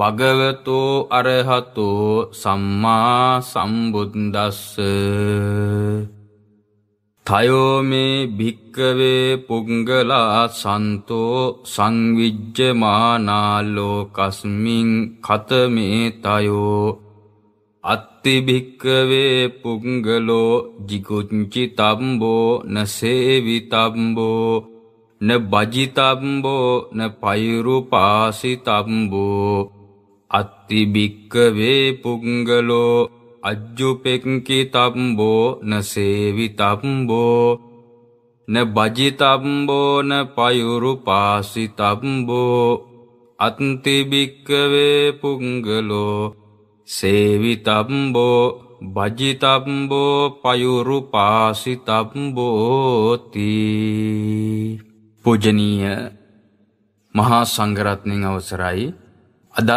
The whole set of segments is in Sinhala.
භගවතෝ අරහතෝ සම්මා සම්බුද්දස්ස තයෝ මේ භික්කවේ පුංගලා සන්තෝ සංවිජ්ජමානාලෝකස්මින් කතමේ තයෝ අත්තිභික්කවේ පුංගලෝ ජිකුංචි තම්බෝ නසේවි තම්බෝ න බජිතම්බෝ න පයිරුපාසිතම්බෝ අත්තිභික්කවේ පුංගලෝ අජ්ජුපෙක්කි තම්බෝ න සේවිතම්බෝ න බජිතම්බෝ න පයුරුපාසිතම්බෝ අත්තිභික්කවේ පුංගලෝ සේවිතම්බෝ බජිතම්බෝ පයුරුපාසිතම්බෝතිී පෝජනීය මහා සංඝරත්නයන් අවසරයි අදත්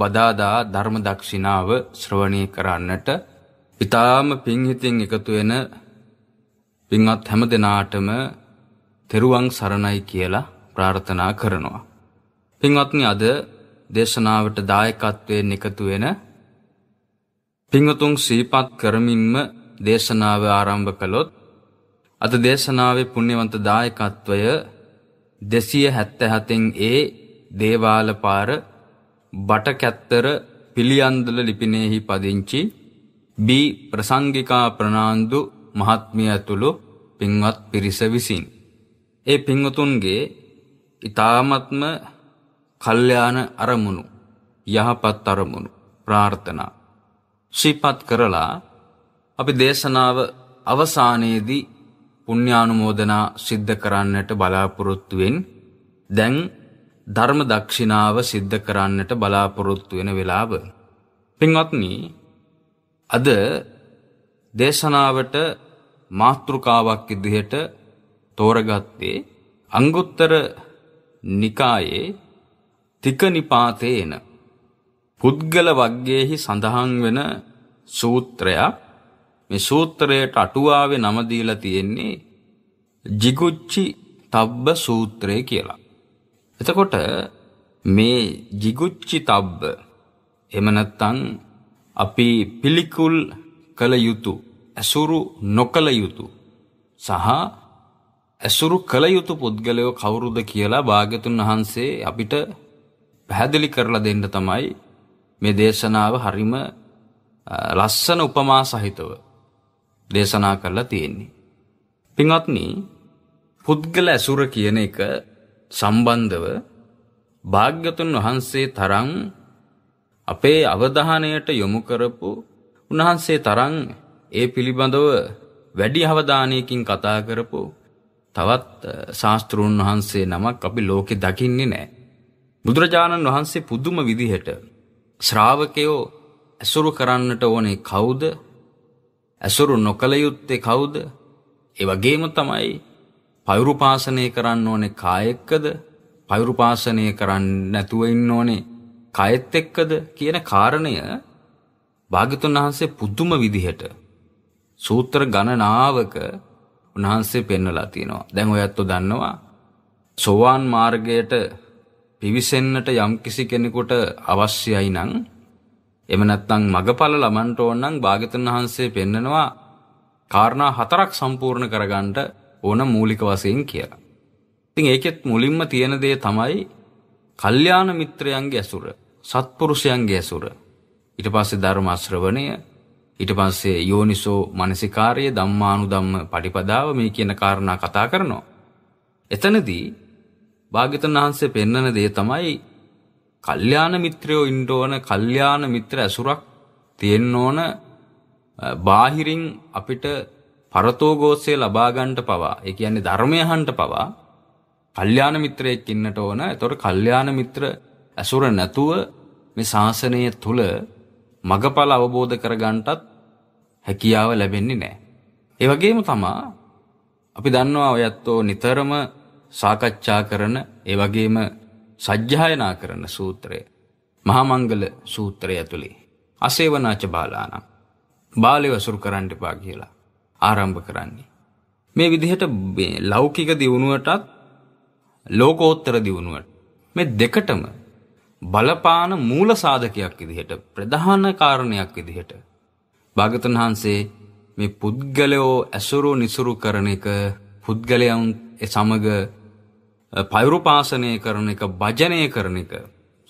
බදාදා ධර්ම දක්ෂිනාව ශ්‍රවණය කරන්නට ඊ타ම පිංහිතින් එකතු වෙන පින්වත් හැම දිනාටම තෙරුවන් සරණයි කියලා ප්‍රාර්ථනා කරනවා. පින්වත්නි අද දේශනාවට දායකත්වයෙන් එකතු වෙන පින්වතුන් සීපත් කරමින්ම දේශනාව ආරම්භ කළොත් අද දේශනාවේ පුණ්‍යවන්ත දායකත්වය දෙසිය හැත්තැහතෙන් ඒ දේවාලපාර බටකැත්තර පිළියන්දල ලිපිනයෙහි පදිංචි B ප්‍රසංගිකා ප්‍රනාන්දු මහත්මිය ඇතුළු පින්වත් පිරිස විසින්. ඒ පින්වතුන්ගේ ඊ타මත්ම කල්යාණ අරමුණු යහපත් අරමුණු ප්‍රාර්ථනා ශීපත් කරලා අපි දේශනාව අවසානයේදී පුණ්‍යානුමෝදනා සිද්ධ කරන්නට බලාපොරොත්තුවෙන් දැන් ධර්ම දක්ෂිනාව සිද්ධ කරන්නට බලාපොරොත්තු වෙන වෙලාව. පින්වත්නි අද දේශනාවට මාතෘකාවක් ඉදිරියට තෝරගත්තේ අංගුත්තර නිකායේ තිකනිපාතේන පුද්ගල වග්ගයේහි සඳහන් වෙන සූත්‍රයක් මේ සූත්‍රයට අටුවාවේ නම දීලා තියෙන්නේ jigucci tabba සූත්‍රය කියලා. එතකොට මේ jigucci tabba එහෙම නැත්නම් අපි පිළිකුල් කළ යුතු ඇසුරු නොකළ යුතු සහ ඇසුරු කළ යුතු පුද්ගලයෝ කවුරුද කියලා භාග්‍යතුන් වහන්සේ අපිට පැහැදිලි කරලා දෙන්න තමයි මේ දේශනාව හරිම ලස්සන උපමා සහිතව දේශනා කරලා තියෙන්නේ. පින්වත්නි පුද්ගල ඇසුර කියන එක සම්බන්ධව භාග්‍යතුන් වහන්සේ තරම් අපේ අවධානයට යොමු කරපු උන්වහන්සේ තරම් ඒ පිළිබඳව වැඩි අවධානයකින් කතා කරපු තවත් ශාස්තෘන් වහන්සේ නමක් අපි ලෝකෙ දකින්නේ නැහැ. බුදුරජාණන් වහන්සේ පුදුම විදිහට ශ්‍රාවකයෝ ඇසුරු කරන්නට ඕනේ කවුද ඇසුරු නොකළ යුත්තේ කවුද? ඒ වගේම තමයි පයුරුපාසනය කරන්න ඕනේ කායෙක්කද? පයුරුපාසනය කරන්නේ නැතුව ඉන්න ඕනේ කයෙත් එක්කද කියන කාරණය භාග්‍යතුන් වහන්සේ පුදුම විදිහට සූත්‍ර ගණනාවක උන්වහන්සේ පෙන්වලා තියෙනවා. දැන් ඔයත්තු දන්නවා සෝවාන් මාර්ගයට පිවිසෙන්නට යම්කිසි කෙනෙකුට අවශ්‍යයි නම් එම නැත්නම් මගඵල ලබන්ට ඕන නම් භාග්‍යතුන් වහන්සේ පෙන්නනවා කාරණා හතරක් සම්පූර්ණ කරගන්නට ඕන මූලික වශයෙන් කියලා. ඉතින් ඒකෙත් මුලින්ම තියෙන දේ තමයි කල්යාණ මිත්‍රයන්ගේ ඇසුර, සත්පුරුෂයන්ගේ ඇසුර. ඊට පස්සේ ධර්ම ශ්‍රවණය, ඊට පස්සේ යෝනිසෝ මනසිකාර්ය ධම්මානුධම්ම පටිපදාව මේ කියන කාරණා කතා කරනවා. එතනදී භාග්‍යතුන් වහන්සේ පෙන්වන දේ තමයි කල්්‍යාන මිත්‍රයෝ ඉන්න ඕන කල්්‍යාන මිත්‍ර ඇසුරක් තියෙන්න ඕන බාහිරින් අපිට පරතෝගෝසය ලබාගන්ට පවා ඒ කියන්නේ ධර්මයහන්ට පවා කල්්‍යාන මිත්‍රයෙක් ඉන්නට ඕන එතොට කල්්‍යාන මිත්‍ර ඇසුර නැතුව මේ ශාසනය තුළ මගඵල අවබෝධ කරගන්ටත් හැකියාව ලැබෙන්නේ නෑ. ඒ වගේම තමා අපි දන්නවා ඔයත්තෝ නිතරම සාකච්ඡා කරන ඒ වගේම සජ්්‍යායනා කරන සූත්‍රය මහමංගල සූත්‍රය ඇතුළේ අසේවනාච බාලානම් බාලය වසුරු කරන්නටපා කියලා ආරම්භ කරන්නේ. මේ විදිහට ලෞකික දියුණුවටත් ලෝකෝත්තර දියුණුවට මේ දෙකටම බලපාන මූල සාධකයක් විදිහට ප්‍රධාන කාරණයක් විදිහට භාගතන් වහන්සේ මේ පුද්ගලයෝ ඇසුරු නිසුරු කරන එක පුද්ගලයන් සමග පෛරුපාසනය කරන එක භජනය කරන එක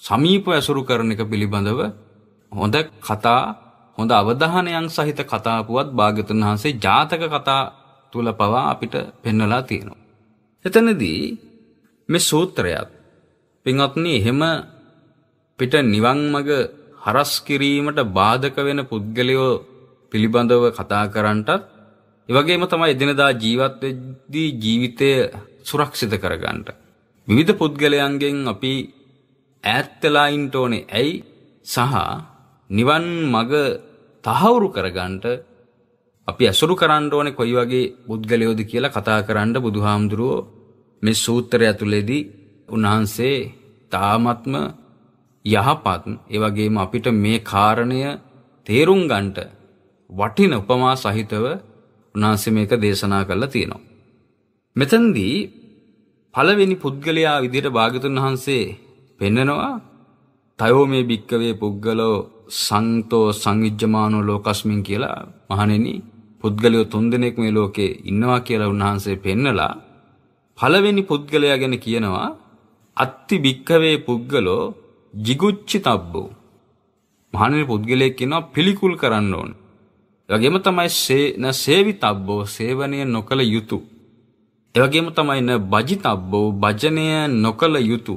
සමීප ඇසුරු කරන එක පිළිබඳව හොඳ කතා හොඳ අවධානයන් සහිත කතාපුවත් භාග්‍යතුන් වහන්සේ ජාතක කතා තුල පවා අපිට පෙන්වලා තියෙනවා. එතනදී මේ සූත්‍රයත් පින්වත්නි එහෙම පිට නිවන් මඟ හරස් කිරීමට බාධක වෙන පුද්ගලයෝ පිළිබඳව කතා කරන්නටත් ඒ වගේම තමයි එදිනදා ජීවත් වෙද්දී ජීවිතයේ සුරක්ෂිත කරගන්නට. විවිධ පුද්ගලයන්ගෙන් අපි ඈත්වෙලා ඉන්න ඕනේ ඇයි සහ නිවන් මඟ තහවුරු කරගන්නට අපි ඇසුරු කරන්න ඕනේ කොයි වගේ පුද්ගලයෝද කියලා කතා කරන්න බුදුහාමුදුරුවෝ මේ සූත්‍රය ඇතුළේදී උන්වහන්සේ තාමත්ම යහපත් ඒ වගේම අපිට මේ කාරණය තේරුම් ගන්නට වටින උපමා සහිතව උන්වහන්සේ මේක දේශනා කළා තියෙනවා. මෙතනදී පළවෙනි පුද්ගලයා විදිහට භාග්‍යතුන් වහන්සේ පෙන්නනවා තයෝ මේ භික්කවේ පුද්ගලෝ සංතෝ සංවිජ්ජමානෝ ලෝකස්මින් කියලා මහණෙනි පුද්ගලයෝ තුන්දෙනෙක් මේ ලෝකේ ඉන්නවා කියලා උන්වහන්සේ පෙන්නලා පළවෙනි පුද්ගලයා ගැන කියනවා අත්ති භික්කවේ පුද්ගලෝ jigucchitabbෝ මහණෙනි පුද්ගලයෙක් කියනවා පිළිකුල් කරන්න ඕන. ඒ වගේම තමයි සේන සේවිතබ්බෝ සේවනය නොකල යුතුය එවගේම තමයි න බජිතබ්බෝ භජනය නොකල යුතු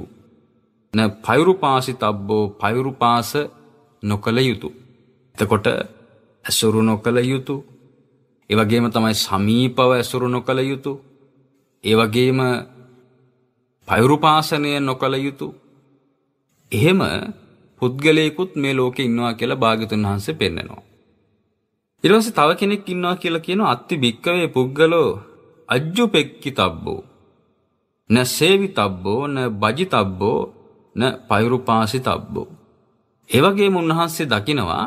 න පෛරුපාසිතබ්බෝ පෛරුපාස නොකල යුතු එතකොට ඇසුරු නොකල යුතු එවගේම තමයි සමීපව ඇසුරු නොකළ යුතු ඒවගේම පයුරුපාසනය නොකළ යුතු එහෙම පුද්ගලයෙකුත් මේ ලෝකෙ ඉන්නවා කියලා භාගතුන් වහන්සේ පෙන්නනවා ඊළඟට තව කෙනෙක් ඉන්නවා කියලා කියන අත්ති භික්කවේ පුද්ගලෝ අජ්ජුපෙක්කි තබ්බෝ. න සේවි තබ්බෝ න බජි තබ්බෝ න පෛරුපාසි තබ්බෝ. ඒවගේ උන්වහන්සේ දකිනවා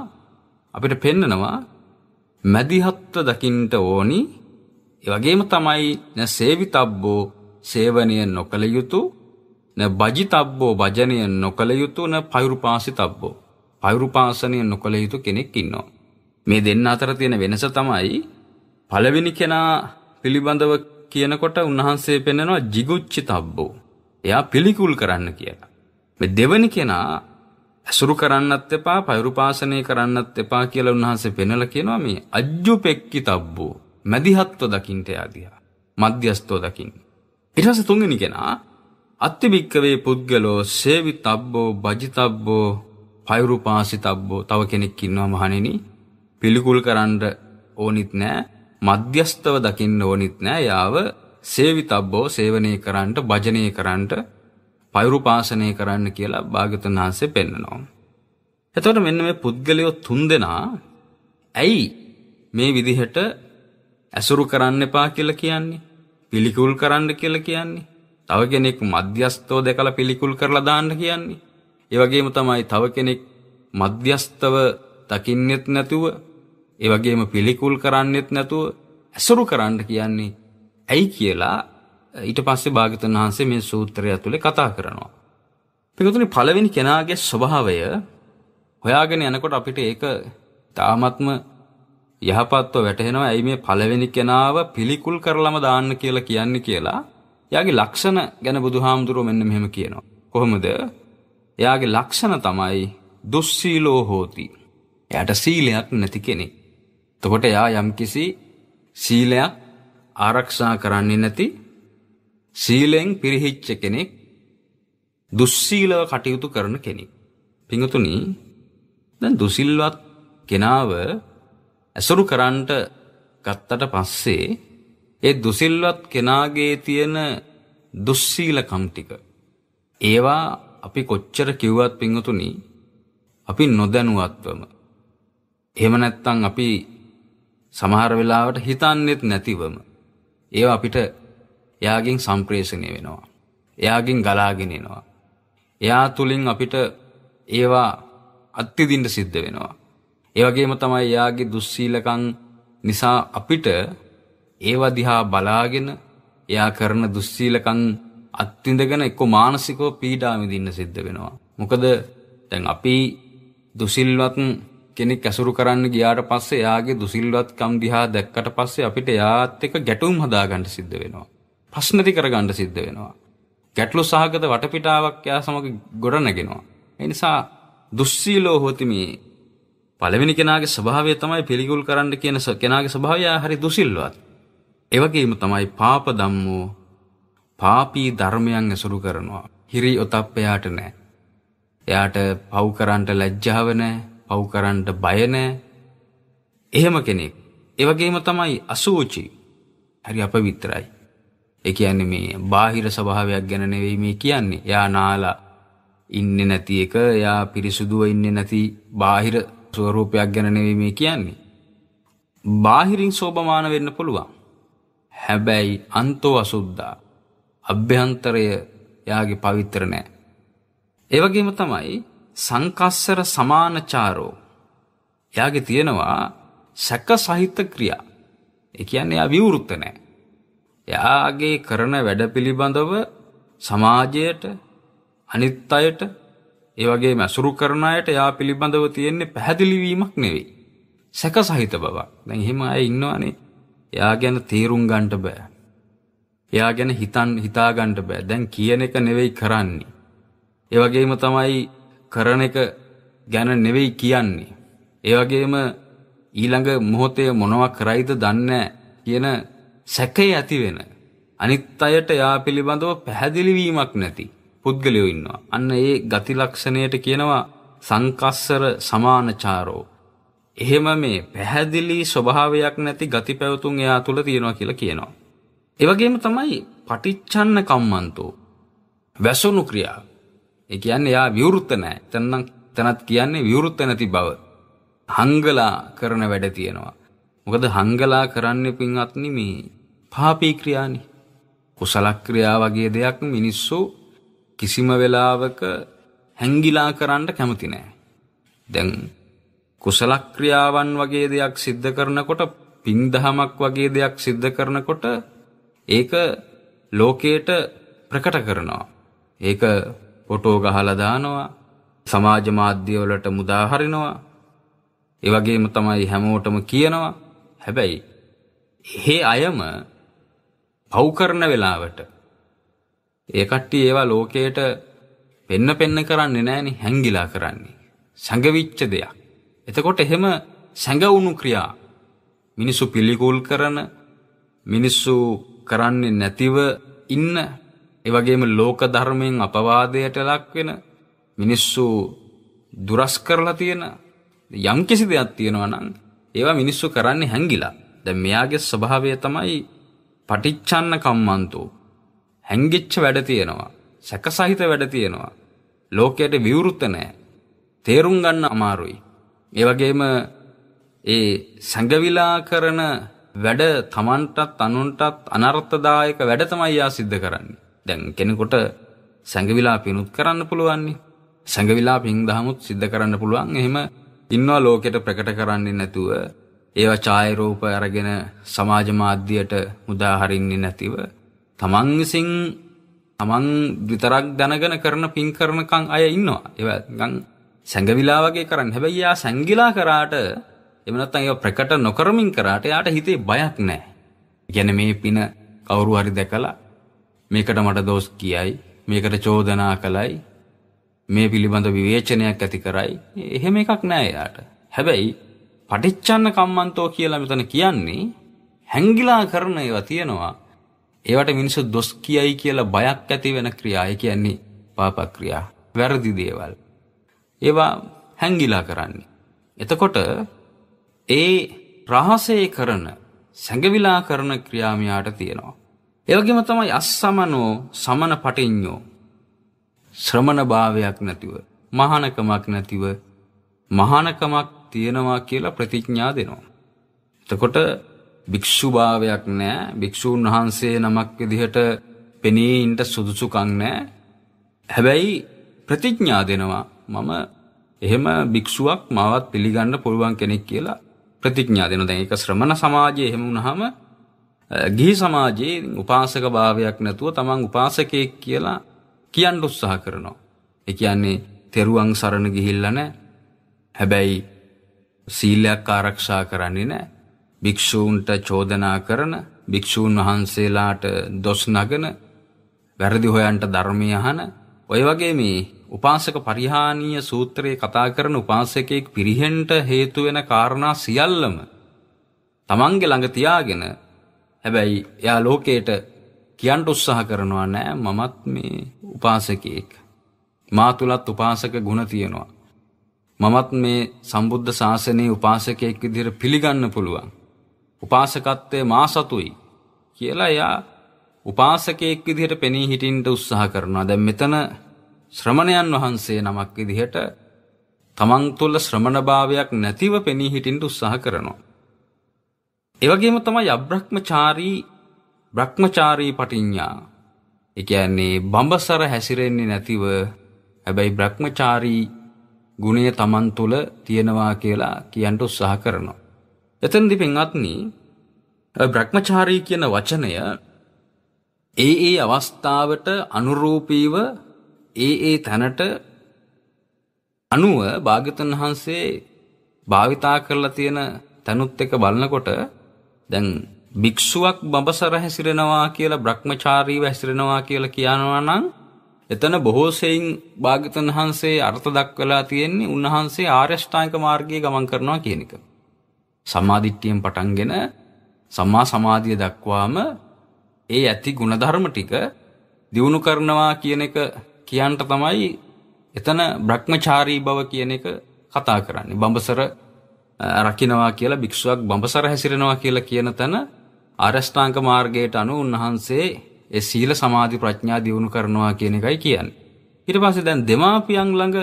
අපිට පෙන්නනවා මැදිහත්ව දකින්ට ඕනි එවගේම තමයි න සේවි තබ්බෝ සේවනය නොකළ යුතු න බජි තබ්බෝ භජනය නොකළ යුතු න පෛරුපාසි තබ්බෝ පෛරුපාසනය නොකළ යුතු කෙනෙක් ඉන්නවා. මේ දෙන්න අතර තියෙන වෙනස තමයි පළවෙනි කෙනා පිළිබඳව කියනකොට උන්වහන්සේ පෙන්නවා jigucchitabbෝ. එයා පිළිකුල් කරන්න කියලා. මේ දෙවනි කෙනා ඇසුරු කරන්නත් එපා, පෛරුපාසනය කරන්නත් එපා කියලා උන්වහන්සේ පෙන්වලා කියනවා මේ ajjupekkitabbෝ. මැදිහත්ව දකින්ට යාදියා. මධ්‍යස්තව දකින්න. ඊට පස්සේ තුන්වෙනි කෙනා අත්තිභික්කවේ පුද්ගලෝ සේවිතබ්බෝ බජිතබ්බෝ පෛරුපාසිතබ්බෝ තව කෙනෙක් ඉන්නවා මහණෙනි පිළිකුල් කරන්න ඕනිත් නෑ මධ්‍යස්තව දකින්න ඕනිත් නෑ යාව සේවිතබ්බෝ සේවනය කරන්නට භජනය කරන්නට පයුරුපාසනය කරන්න කියලා භාගතුන් වහන්සේ පෙන්නනවා. එතකොට මෙන්න මේ පුද්ගලයෝ තුන්දෙනා ඇයි මේ විදිහට ඇසුරු කරන්න එපා කියලා කියන්නේ? පිළිකුල් කරන්න කියලා කියන්නේ? තව කෙනෙක් මධ්‍යස්තව දැකලා පිළිකුල් කරලා දාන්න කියන්නේ? ඒ වගේම තමයි තව කෙනෙක් මධ්‍යස්තව දකින්නෙත් නැතුව ඒ වගේම පිළිකුල් කරන්නෙත් නැතුව ඇසුරු කරන්න කියන්නේ ඇයි කියලා ඊට පස්සේ භාග්‍යතුන් වහන්සේ මේ සූත්‍රය ඇතුලේ කතා කරනවා. පිටුතුනි පළවෙනි කෙනාගේ ස්වභාවය හොයාගෙන යනකොට අපිට ඒක තාමත්ම යහපත්ව වැටහෙනවා. ඇයි මේ පළවෙනි කෙනාව පිළිකුල් කරලම දාන්න කියලා කියන්නේ කියලා. එයාගේ ලක්ෂණ ගැන බුදුහාමුදුරුවෝ මෙන්න මෙහෙම කියනවා. කොහොමද? එයාගේ ලක්ෂණ තමයි දුස්සීලෝ හෝති. එයාට සීලයක් නැති කෙනෙක්. එතකොට එයා යම්කිසි සීලයක් ආරක්ෂා කරන්නේ නැති සීලෙන් පිරිහිච්ච කෙනෙක් දුස්සීලව කටයුතු කරන කෙනෙක්. පිඟුතුනි දැන් දුසිල්වත් කෙනාව ඇසුරු කරන්නට ගත්තට පස්සේ ඒ දුසිල්වත් කෙනාගේ තියෙන දුස්සීලකම් ටික ඒවා අපි කොච්චර කිව්වත් පිඟුතුනි අපි නොදැනුවත්වම එහෙම නැත්නම් අපි සමහර වෙලාවට හිතන්නෙත් නැතිවම ඒ අපිට එයාගෙන් සම්ප්‍රේෂණය වෙනවා. එයාගෙන් ගලාගෙනෙනවා. එයා තුළින් අපිට ඒවා අත්තිදින්ට සිද්ධ වෙනවා. ඒවගේම තමයි එයාගේ දුස්සීලකං නිසා අපිට ඒවා දිහා බලාගෙන එයා කරන දුස්සීලකං අත්තිඳගෙන එක්ක මානසිකව පීඩාමිදින්න සිද්ධ වෙනවා. මොකද දැන් අපි දුසිල්වත් කෙනෙක් ඇසුරු කරන්න ගියාට පස්සේ එයාගේ දුසිල්වත්කම් දිහා දැක්කට පස්සේ අපිට එයාත් එක්ක ගැටුම් හදාගන්න සිද්ධ වෙනවා. ප්‍රශ්න ඇති කරගන්න සිද්ධ වෙනවා. ගැටලු සහගත වටපිටාවක් එයා සමග ගොඩනගෙනවා. ඒ නිසා දුස්සීලෝ හොති මේ පළවෙනි කෙනාගේ ස්වභාවය තමයි පිළිකුල් කරන්න කියන කෙනාගේ ස්වභාවය හරි දුසිල්වත්. ඒ වගේම තමයි පාප ධම්මෝ පාපී ධර්මයන් ඇසුරු කරනවා. හිරි ඔතප්පයාට නැහැ. එයාට පව් කරන්නට ලැජ්ජාව නැහැ. පව් කරන්න බය නැහැ. එහෙම කෙනෙක්. ඒ වගේම තමයි අසුචි. හරි අපවිත්‍රයි. ඒ කියන්නේ මේ බාහිර ස්වභාවයක් ගැන නෙවෙයි මේ කියන්නේ. එයා නාලා ඉන්නේ නැති එක, එයා පිරිසුදුව ඉන්නේ නැති බාහිර ස්වરૂපයක් ගැන නෙවෙයි මේ කියන්නේ. බාහිරින් සෝබමාන වෙන්න පුළුවන්. හැබැයි අන්තෝ අසුද්ධා. අභ්‍යන්තරය එයාගේ පවිත්‍ර නැහැ. ඒ වගේම තමයි සංකස්සර සමානචාරෝ. එයාගේ තියෙනවා සැක සහිත ක්‍රියා. ඒ කියන්නේ එයා විවෘත නැහැ. එයාගේ කරන වැඩ පිළිබඳව සමාජයට අනිත් අයට ඒ වගේම අසුරු කරන අයට එයා පිළිබඳව තියෙන්නේ පැහැදිලි වීමක් නෙවෙයි. සැක සහිත බවක්. දැන් එහෙම අය ඉන්නවනේ. එයා ගැන තීරුම් ගන්නට බෑ. එයා ගැන හිතන් හිතා ගන්නට බෑ. දැන් කියන එක නෙවෙයි කරන්නේ. ඒ වගේම තමයි කරන එක ගැන නෙවෙයි කියන්නේ. ඒ වගේම ඊළඟ මොහොතේ මොනවා කරයිද දන්නේ කියන සැකේ ඇති වෙන අනිත් අයට යා පිළිබඳව පැහැදිලි වීමක් නැති පුද්ගලයෝ ඉන්නවා. අන්න ඒ ගති ලක්ෂණයට කියනවා සංකස්සර සමානචාරෝ. එහෙම මේ පැහැදිලි ස්වභාවයක් නැති ගති පැවතුම් එයා තුල තියෙනවා කියලා කියනවා. ඒ වගේම තමයි පටිච්චන්න කම්මන්තෝ. වැසුණු ක්‍රියාව. ඒ කියන්නේ යා විවෘත නැහැ. එතනනම් එතනත් කියන්නේ විවෘත නැති බව. හංගලා කරන වැඩ තියෙනවා. මොකද හංගලා කරන්නේ පින්වත්නි මේ පාපී ක්‍රියානි. කුසල ක්‍රියා වගේ දෙයක් මිනිස්සු කිසිම වෙලාවක හැංගිලා කරන්න කැමති නැහැ. දැන් කුසල ක්‍රියාවන් වගේ දෙයක් සිද්ධ කරනකොට පින් දහමක් වගේ දෙයක් සිද්ධ කරනකොට ඒක ලෝකයට ප්‍රකට කරනවා. ඒක ඔටෝ ගහලා දානවා සමාජ මාධ්‍ය වලට මුදා හරිනවා ඒ වගේම තමයි හැමෝටම කියනවා හැබැයි හේ අයම පව් කරන වෙලාවට ඒ කට්ටිය ඒවා ලෝකයට වෙන්න පෙන්න කරන්නේ නැහෙනි හැංගිලා කරන්නේ සැඟවිච්ච දෙයක් එතකොට එහෙම සැඟවුණු ක්‍රියා මිනිස්සු පිළිකුල් කරන මිනිස්සු කරන්නේ නැතිව ඉන්න ඒ වගේම ලෝක ධර්මයෙන් අපවාදයට ලක් වෙන මිනිස්සු දුරස් කරලා තියෙන යම්කිසි දෙයක් තියෙනවා නම් ඒවා මිනිස්සු කරන්නේ හැංගිලා. දැන් මෙයාගේ ස්වභාවය තමයි පටිච්චන්න කම්මන්තෝ. හැංගිච්ච වැඩ තියෙනවා. සැකසහිත වැඩ තියෙනවා. ලෝකයට විවෘත නැහැ. තේරුම් ගන්න අමාරුයි. ඒ වගේම ඒ සංගවිලා කරන වැඩ තමන්ටත් අනුන්ටත් අනර්ථදායක වැඩ තමයි යා සිද්ධ කරන්නේ. දැන් කෙනෙකොට සැඟවිලාපිනුත් කරන්න පුළුවන්නේ. සැඟවිලා පින් දහමුත් සිද්ධ කරන්න පුළුවන් එහෙම ඉන්නවා ලෝකෙට ප්‍රකට කරන්නේ නැතුව ඒවා ඡායරූප අරගෙන සමාජ මාධ්‍යයට මුදා හරින්නේ නැතිව තමන් විසින් තමන් විතරක් දැනගෙන කරන පින් කරනකම් අය ඉන්නවා. ඒවා නිකන් සැඟවිලා වගේ කරන්නේ. හැබැයි යා සැඟිලා කරාට එහෙම නැත්නම් ඒවා ප්‍රකට නොකරමින් කරාට යාට හිතේ බයක් නැහැ. කියන්නේ මේ පින කවුරු හරි දැකලා මේකට මට දෝස් කියයි මේකට චෝදනා කළයි මේ පිළිබඳ විවේචනයක් ඇති කරයි එහෙම එකක් නෑ එයාට. හැබැයි පටිච්චන්න කම්මන්තෝ කියලා මෙතන කියන්නේ හැංගිලා කරන ඒවා තියෙනවා. ඒවට මිනිස්සු දොස් කියයි කියලා බයක් ඇති වෙන ක්‍රියා. ඒ කියන්නේ පාප ක්‍රියා. වැරදි දේවල්. ඒවා හැංගිලා කරන්නේ. එතකොට ඒ රහසේ කරන, සැඟවිලා කරන ක්‍රියා මෙයාට තියෙනවා. එවගේම තමයි අස්සමනෝ සමන පටිඤ්ඤෝ ශ්‍රමණ භාවයක් නැතිව මහානකමක් නැතිව මහානකමක් තියෙනවා කියලා ප්‍රතිඥා දෙනවා. එතකොට භික්ෂු භාවයක් නැහැ භික්ෂූන් වහන්සේ නමක් විදිහට පෙනී ඉන්න සුදුසුකම් නැහැ. හැබැයි ප්‍රතිඥා දෙනවා මම එහෙම භික්ෂුවක් මාවත් පිළිගන්න පුළුවන් කෙනෙක් කියලා ප්‍රතිඥා දෙනවා. දැන් ඒක ශ්‍රමණ සමාජයේ එහෙම වුණාම ගිහි සමාජයේ උපාසක භාවයක් නැතුව තමන් උපාසකයෙක් කියලා කියන්න උත්සාහ කරනවා. ඒ කියන්නේ තෙරුවන් සරණ ගිහිල්ලා නැහැ. හැබැයි සීලයක් ආරක්ෂා කරන්නේ නැහැ. භික්ෂූන්ට චෝදනා කරන, භික්ෂූන් වහන්සේලාට දොස් නගන, වැරදි හොයන්ට ධර්මය අහන, ඔය වගේ මේ උපාසක පරිහානීය සූත්‍රයේ කතා කරන උපාසකෙක් පිරිහෙන්ට හේතු වෙන කාරණා සියල්ලම තමන්ගේ ළඟ තියාගෙන හැබැයි එයා ලෝකයට කියන්ට උත්සාහ කරනවා නෑ මමත් මේ උපාසකයෙක්. මා තුලත් උපාසක ගුණ තියෙනවා. මමත් මේ සම්බුද්ධ ශාසනයේ උපාසකයෙක් විදිහට පිළිගන්න පුළුවන්. උපාසකත්වය මා සතුයි කියලා එයා උපාසකයෙක් විදිහට පෙනී හිටින්ට උත්සාහ කරනවා. දැන් මෙතන ශ්‍රමණයන් වහන්සේ නමක් විදිහට තමන් තුළ ශ්‍රමණභාවයක් නැතිව පෙනී හිටින්ට උත්සාහ කරනවා. එවගේම තමයි අබ්‍රහ්මචාරී බ්‍රහ්මචාරී පටිඤ්ඤා. ඒ කියන්නේ බඹසර හැසිරෙන්නේ නැතිව හැබැයි බ්‍රහ්මචාරී ගුණය Taman තුල තියෙනවා කියලා කියන්න උත්සාහ කරනවා. එතනදී පින්වත්නි බ්‍රහ්මචාරී කියන වචනය ඒ ඒ අවස්ථාවට අනුරූපීව ඒ ඒ තැනට අනුව භාග්‍යතුන් වහන්සේ භාවිතා කරලා තියෙන තනුත් එක බලනකොට දැන් භික්ෂුවක් බඹසර හැසිරෙනවා කියලා බ්‍රහ්මචාරීව හැසිරෙනවා කියලා කියනවා නම් එතන බොහෝ සෙයින් භාගතුන් වහන්සේ අර්ථ දක්වලා තියෙන්නේ උන්වහන්සේ ආර්යෂ්ටාංග මාර්ගයේ ගමන් කරනවා කියන එක. සම්මාදිට්ඨියෙන් පටන්ගෙන සම්මා සමාධිය දක්වාම ඒ ඇති ಗುಣධර්ම ටික දිනු කරනවා කියන එක කියන්න තමයි එතන බ්‍රහ්මචාරී බව කියන එක කතා කරන්නේ. බඹසර රකින්නවා කියලා භික්ෂුවක් බඹසර හැසිරෙනවා කියලා කියන තැන අරෂ්ඨාංග මාර්ගයට අනුව උන්වහන්සේ ඒ සීල සමාධි ප්‍රඥා දියුණු කරනවා කියන එකයි කියන්නේ. ඊට පස්සේ දැන් දෙමාපියන් ළඟ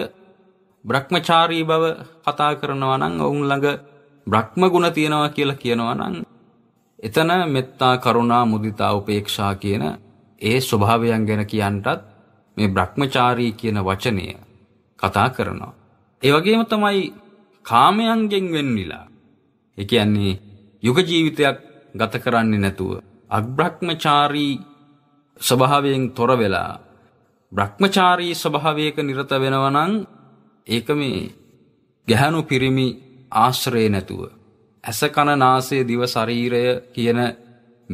භ්‍රමචාරී බව කතා කරනවා නම් ඔවුන් ළඟ භ්‍රම ගුණ තියනවා කියලා කියනවා නම් එතන මෙත්තා කරුණා මුදිතා උපේක්ෂා කියන ඒ ස්වභාවයන් ගැන කියන්නටත් මේ භ්‍රමචාරී කියන වචනය කතා කරනවා. ඒ වගේම තමයි කාමයන්ගෙන් වෙන් වෙලා. ඒ කියන්නේ යුග ජීවිතයක් ගත කරන්නේ නැතුව අබ්‍රහ්මචාරී ස්වභාවයෙන් තොර වෙලා බ්‍රහ්මචාරී ස්වභාවයක නිරත වෙනවා නම් ඒක මේ ගැහණු පිරිමි ආශ්‍රය නැතුව ඇස කන නාසය දිව ශරීරය කියන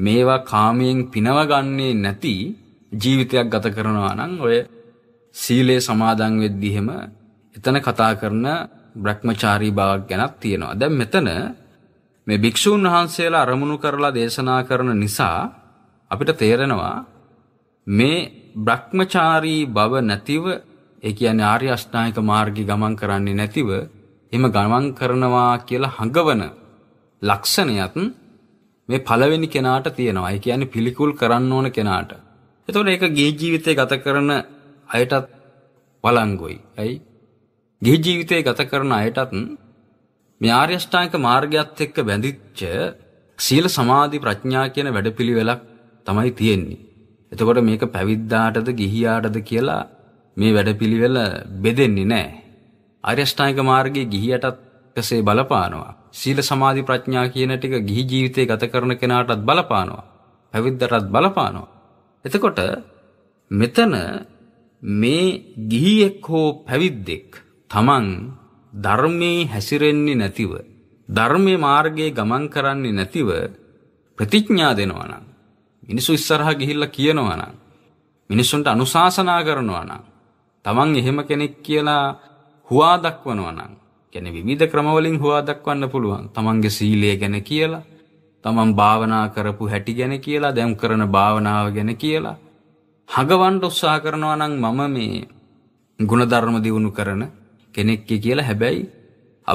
මේවා කාමයෙන් පිනවගන්නේ නැති ජීවිතයක් ගත කරනවා නම් ඔය සීලේ සමාදන් වෙද්දි එහෙම එතන කතා කරන බ්‍රහ්මචාරී බවක් ගැනත් තියෙනවා. දැන් මෙතන මේ භික්ෂූන් වහන්සේලා අරමුණු කරලා දේශනා කරන නිසා අපිට තේරෙනවා මේ බ්‍රහ්මචාරී බව නැතිව ඒ කියන්නේ ආර්ය අෂ්ටාංගික මාර්ගේ ගමන් කරන්නේ නැතිව එහෙම ගමන් කරනවා කියලා හඟවන ලක්ෂණයත් මේ පළවෙනි කෙනාට තියෙනවා. ඒ කියන්නේ පිළිකුල් කරන්න ඕන කෙනාට. එතකොට ඒක ගේ ජීවිතය ගත කරන අයටත් වළංගුයි. ඇයි? ගිහි ජීවිතය ගත කරන අයටත් මේ ආර්ය අෂ්ටාංගික මාර්ගයත් එක්ක බැඳිච්ච සීල සමාධි ප්‍රඥා කියන වැඩපිළිවෙලක් තමයි තියෙන්නේ. එතකොට මේක පැවිද්දාටද ගිහියාටද කියලා මේ වැඩපිළිවෙල බෙදෙන්නේ නැහැ. ආර්ය අෂ්ටාංගික මාර්ගයේ ගිහියටත් කෙසේ බලපානවා. සීල සමාධි ප්‍රඥා කියන ටික ගිහි ජීවිතේ ගත කරන කෙනාටත් බලපානවා. පැවිද්දටත් බලපානවා. එතකොට මෙතන මේ ගිහියෙක් හෝ පැවිද්දෙක් තමන් ධර්මයේ හැසිරෙන්නේ නැතිව ධර්මයේ මාර්ගයේ ගමන් කරන්නේ නැතිව ප්‍රතිඥා දෙනවා නම් මිනිසු ඉස්සරහා ගිහිල්ලා කියනවා නම් මිනිසුන්ට අනුශාසනා කරනවා නම් තමන් එහෙම කෙනෙක් කියලා හුවා දක්වනවා නම් කියන්නේ විවිධ ක්‍රමවලින් හුවා දක්වන්න පුළුවන් තමන්ගේ සීලය ගැන කියලා තමන් භාවනා කරපු හැටි ගැන කියලා දැන් කරන භාවනාව ගැන කියලා හගවන්න උත්සාහ කරනවා නම් මම මේ ගුණධර්ම දියුණු කරන කෙනෙක්ගේ කියලා හැබැයි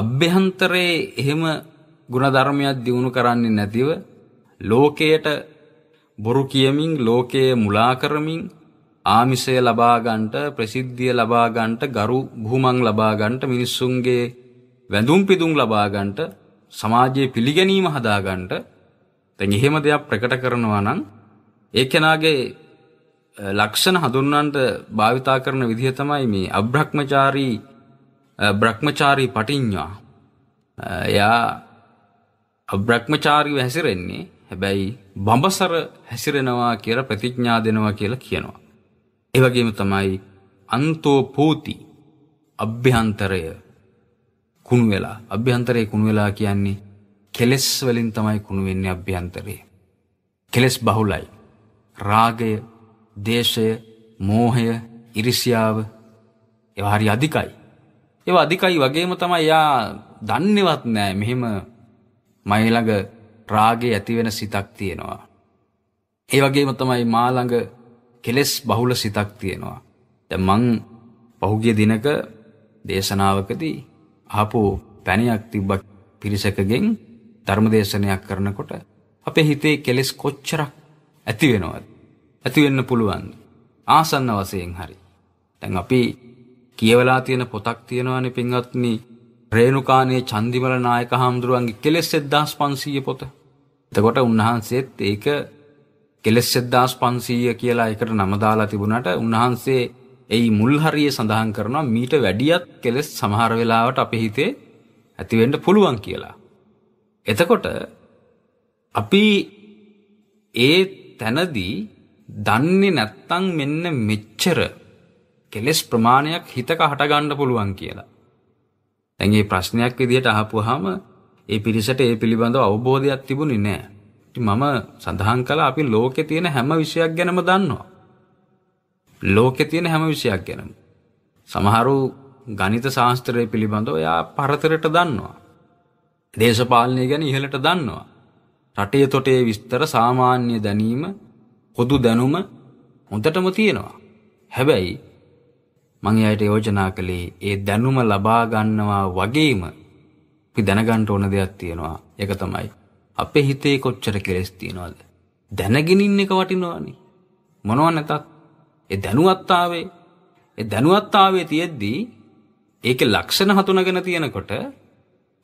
අභ්‍යන්තරයේ එහෙම ගුණධර්මයක් දිනු කරන්නේ නැතිව ලෝකයට බොරු කියමින් ලෝකයේ මුලා කරමින් ආමිෂය ලබා ගන්නට ප්‍රසිද්ධිය ලබා ගන්නට ගරු බුහුමන් ලබා ගන්නට මිනිස්සුන්ගේ වැඳුම් පිදුම් ලබා ගන්නට සමාජයේ පිළිගැනීම හදා ගන්නට දැන් එහෙම දෙයක් ප්‍රකට කරනවා නම් ඒ කෙනාගේ ලක්ෂණ හඳුන්වන්නට භාවිතා කරන විදිහ තමයි මේ අබ්‍රහ්මචාරී බ්‍රහ්මචාරී පටිඤ්ඥා. එයා බ්‍රහ්මචාරීව හැසිරෙන්නේ හැබැයි බඹසර හැසිරෙනවා කියලා ප්‍රතිඥා දෙනවා කියලා කියනවා. ඒ වගේම තමයි අන්තෝ පූති අභ්‍යන්තරය කුණු වෙලා අභ්‍යන්තරේ කුණු වෙලා කියන්නේ කෙලෙස් වලින් තමයි කුණු වෙන්නේ අභ්‍යන්තරේ. කෙලෙස් බහුලයි. රාගය, දේශය, මෝහය, ඉරිසියාව ඒවා හරි අධිකයි. ඒවා අධිකයි වගේම තමයි යා දන්නේවත් නෑ මෙහෙම මයි ළඟ රාගේ ඇති වෙන සිතක් තියෙනවා. ඒ වගේම තමයි මා ළඟ කෙලෙස් බහුල සිතක් තියෙනවා. දැන් මං පහුගිය දිනක දේශනාවකදී ආපු පැණියක් තිබ්බ පිරිසකගෙන් ධර්මදේශනයක් කරනකොට අපේ හිතේ කෙලෙස් කොච්චරක් ඇති වෙනවද? ඇති වෙන්න පුළුවන්. ආසන්න වශයෙන් හරි. දැන් අපි කියවලා තියෙන පොතක් තියෙනවානේ පින්වත්නි රේණුකානේ චන්දිමල නායක හාමුදුරුවන්ගේ කෙලෙස් 1500 පොත. එතකොට උන්වහන්සේත් ඒක කෙලෙස් 1500 කියලා ඒකට නම දාලා තිබුණාට උන්වහන්සේ එයි මුල් හරියේ සඳහන් කරනවා මීට වැඩියත් කෙලෙස් සමහර වෙලාවට අපේ හිතේ ඇති වෙන්න පුළුවන් කියලා. එතකොට අපි ඒ තැනදී දන්නේ නැත්තම් මෙන්න මෙච්චර කෙලෙස් ප්‍රමාණයක් හිතක හටගන්න පුළුවන් කියලා. දැන් මේ ප්‍රශ්නයක් විදිහට අහපුවාම ඒ පිරිසට ඒ පිළිබඳව අවබෝධයක් තිබුණේ නැහැ. මම සඳහන් කළා අපි ලෝකේ තියෙන හැම විෂයක් ගැනම දන්නවා. ලෝකේ තියෙන හැම විෂයක් ගැනම. සමහරු ගණිත ශාස්ත්‍රය පිළිබඳව එයා පරතරයට දන්නවා. දේශපාලනය ගැන ඉහළට දන්නවා. රටේ තොටේ විස්තර සාමාන්‍ය දැනීම පොදු දැනුම හොඳටම තියෙනවා. හැබැයි මං එයාට යෝජනා කළේ ඒ දැනුම ලබා ගන්නවා වගේම අපි දැනගන්න ඕන දෙයක් තියෙනවා. ඒක තමයි අපේ හිතේ කොච්චර කෙලෙස් තියෙනවද? දැනගෙන ඉන්න එක වටිනවනේ. මොනව නැතත් ඒ දැනුවත්තාවේ ඒ දැනුවත්තාවේ තියෙද්දී ඒකේ ලක්ෂණ හතුනගෙන තියෙනකොට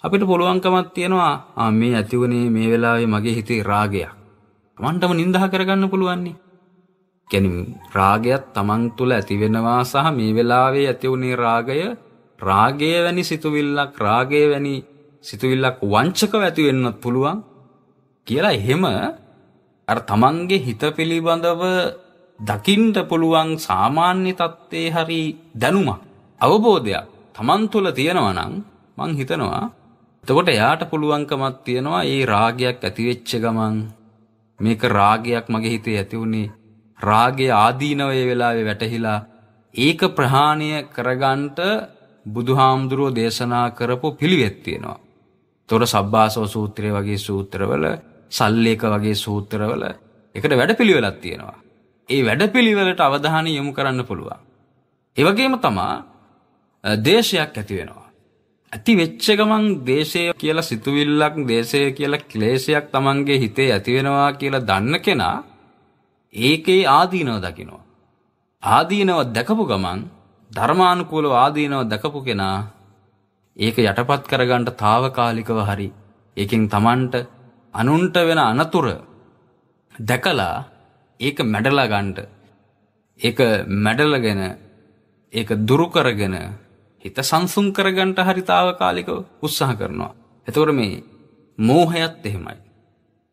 අපිට පුළුවන්කමක් තියෙනවා මේ ඇතිවුනේ මේ වෙලාවේ මගේ හිතේ රාගයක්. මන්ටම නිඳහ කරගන්න පුළුවන්නේ. කියන්නේ රාගයත් Taman තුල ඇතිවෙනවා සහ මේ වෙලාවේ ඇති වුනේ රාගය රාගය වැනි සිතුවිල්ලක් රාගය වැනි සිතුවිල්ලක් වංචකව ඇති වෙන්නත් පුළුවන් කියලා එහෙම අර Tamanගේ හිත පිළිබඳව දකින්න පුළුවන් සාමාන්‍ය தත්ත්වේ හරි දැනුමක් අවබෝධයක් Taman තුල තියෙනවා නම් මං හිතනවා එතකොට එයාට පුළුවන්කමක් තියෙනවා මේ රාගයක් ඇති වෙච්ච ගමන් මේක රාගයක් මගේ හිතේ ඇති වුණේ රාගය ආදීනව ඒ වෙලාවේ වැටහිලා ඒක ප්‍රහාණය කරගන්නට බුදුහාමුදුරුව දේශනා කරපු පිළිවෙත් තියෙනවා. තොර සබ්බාසව සූත්‍රය වගේ සූත්‍රවල සල්ලේක වගේ සූත්‍රවල එකට වැඩපිළිවෙලක් තියෙනවා. ඒ වැඩපිළිවෙලට අවධානය යොමු කරන්න පුළුවන්. ඒ වගේම තමා දේශයක් ඇති වෙනවා. ඇති වෙච්ච ගමන් දේශය කියලා සිතුවිල්ලක් දේශය කියලා ක්ලේශයක් Tamange හිතේ ඇති වෙනවා කියලා දන්න කෙනා ඒකේ ආදීනව දකිනවා. ආදීනව දැකපු ගමන් ධර්මානුකූලව ආදීනව දැකපු කෙනා ඒක යටපත් කරගන්න తాවකාලිකව හරි ඒකෙන් Tamanට අනුන්ට වෙන අනතුර දැකලා ඒක මැඩලා ගන්නට ඒක මැඩලගෙන ඒක දුරු කරගෙන හිත සංසුන් කරගන්න හරි తాවකාලිකව උත්සාහ කරනවා. එතකොට මේ මෝහයත් එහෙමයි.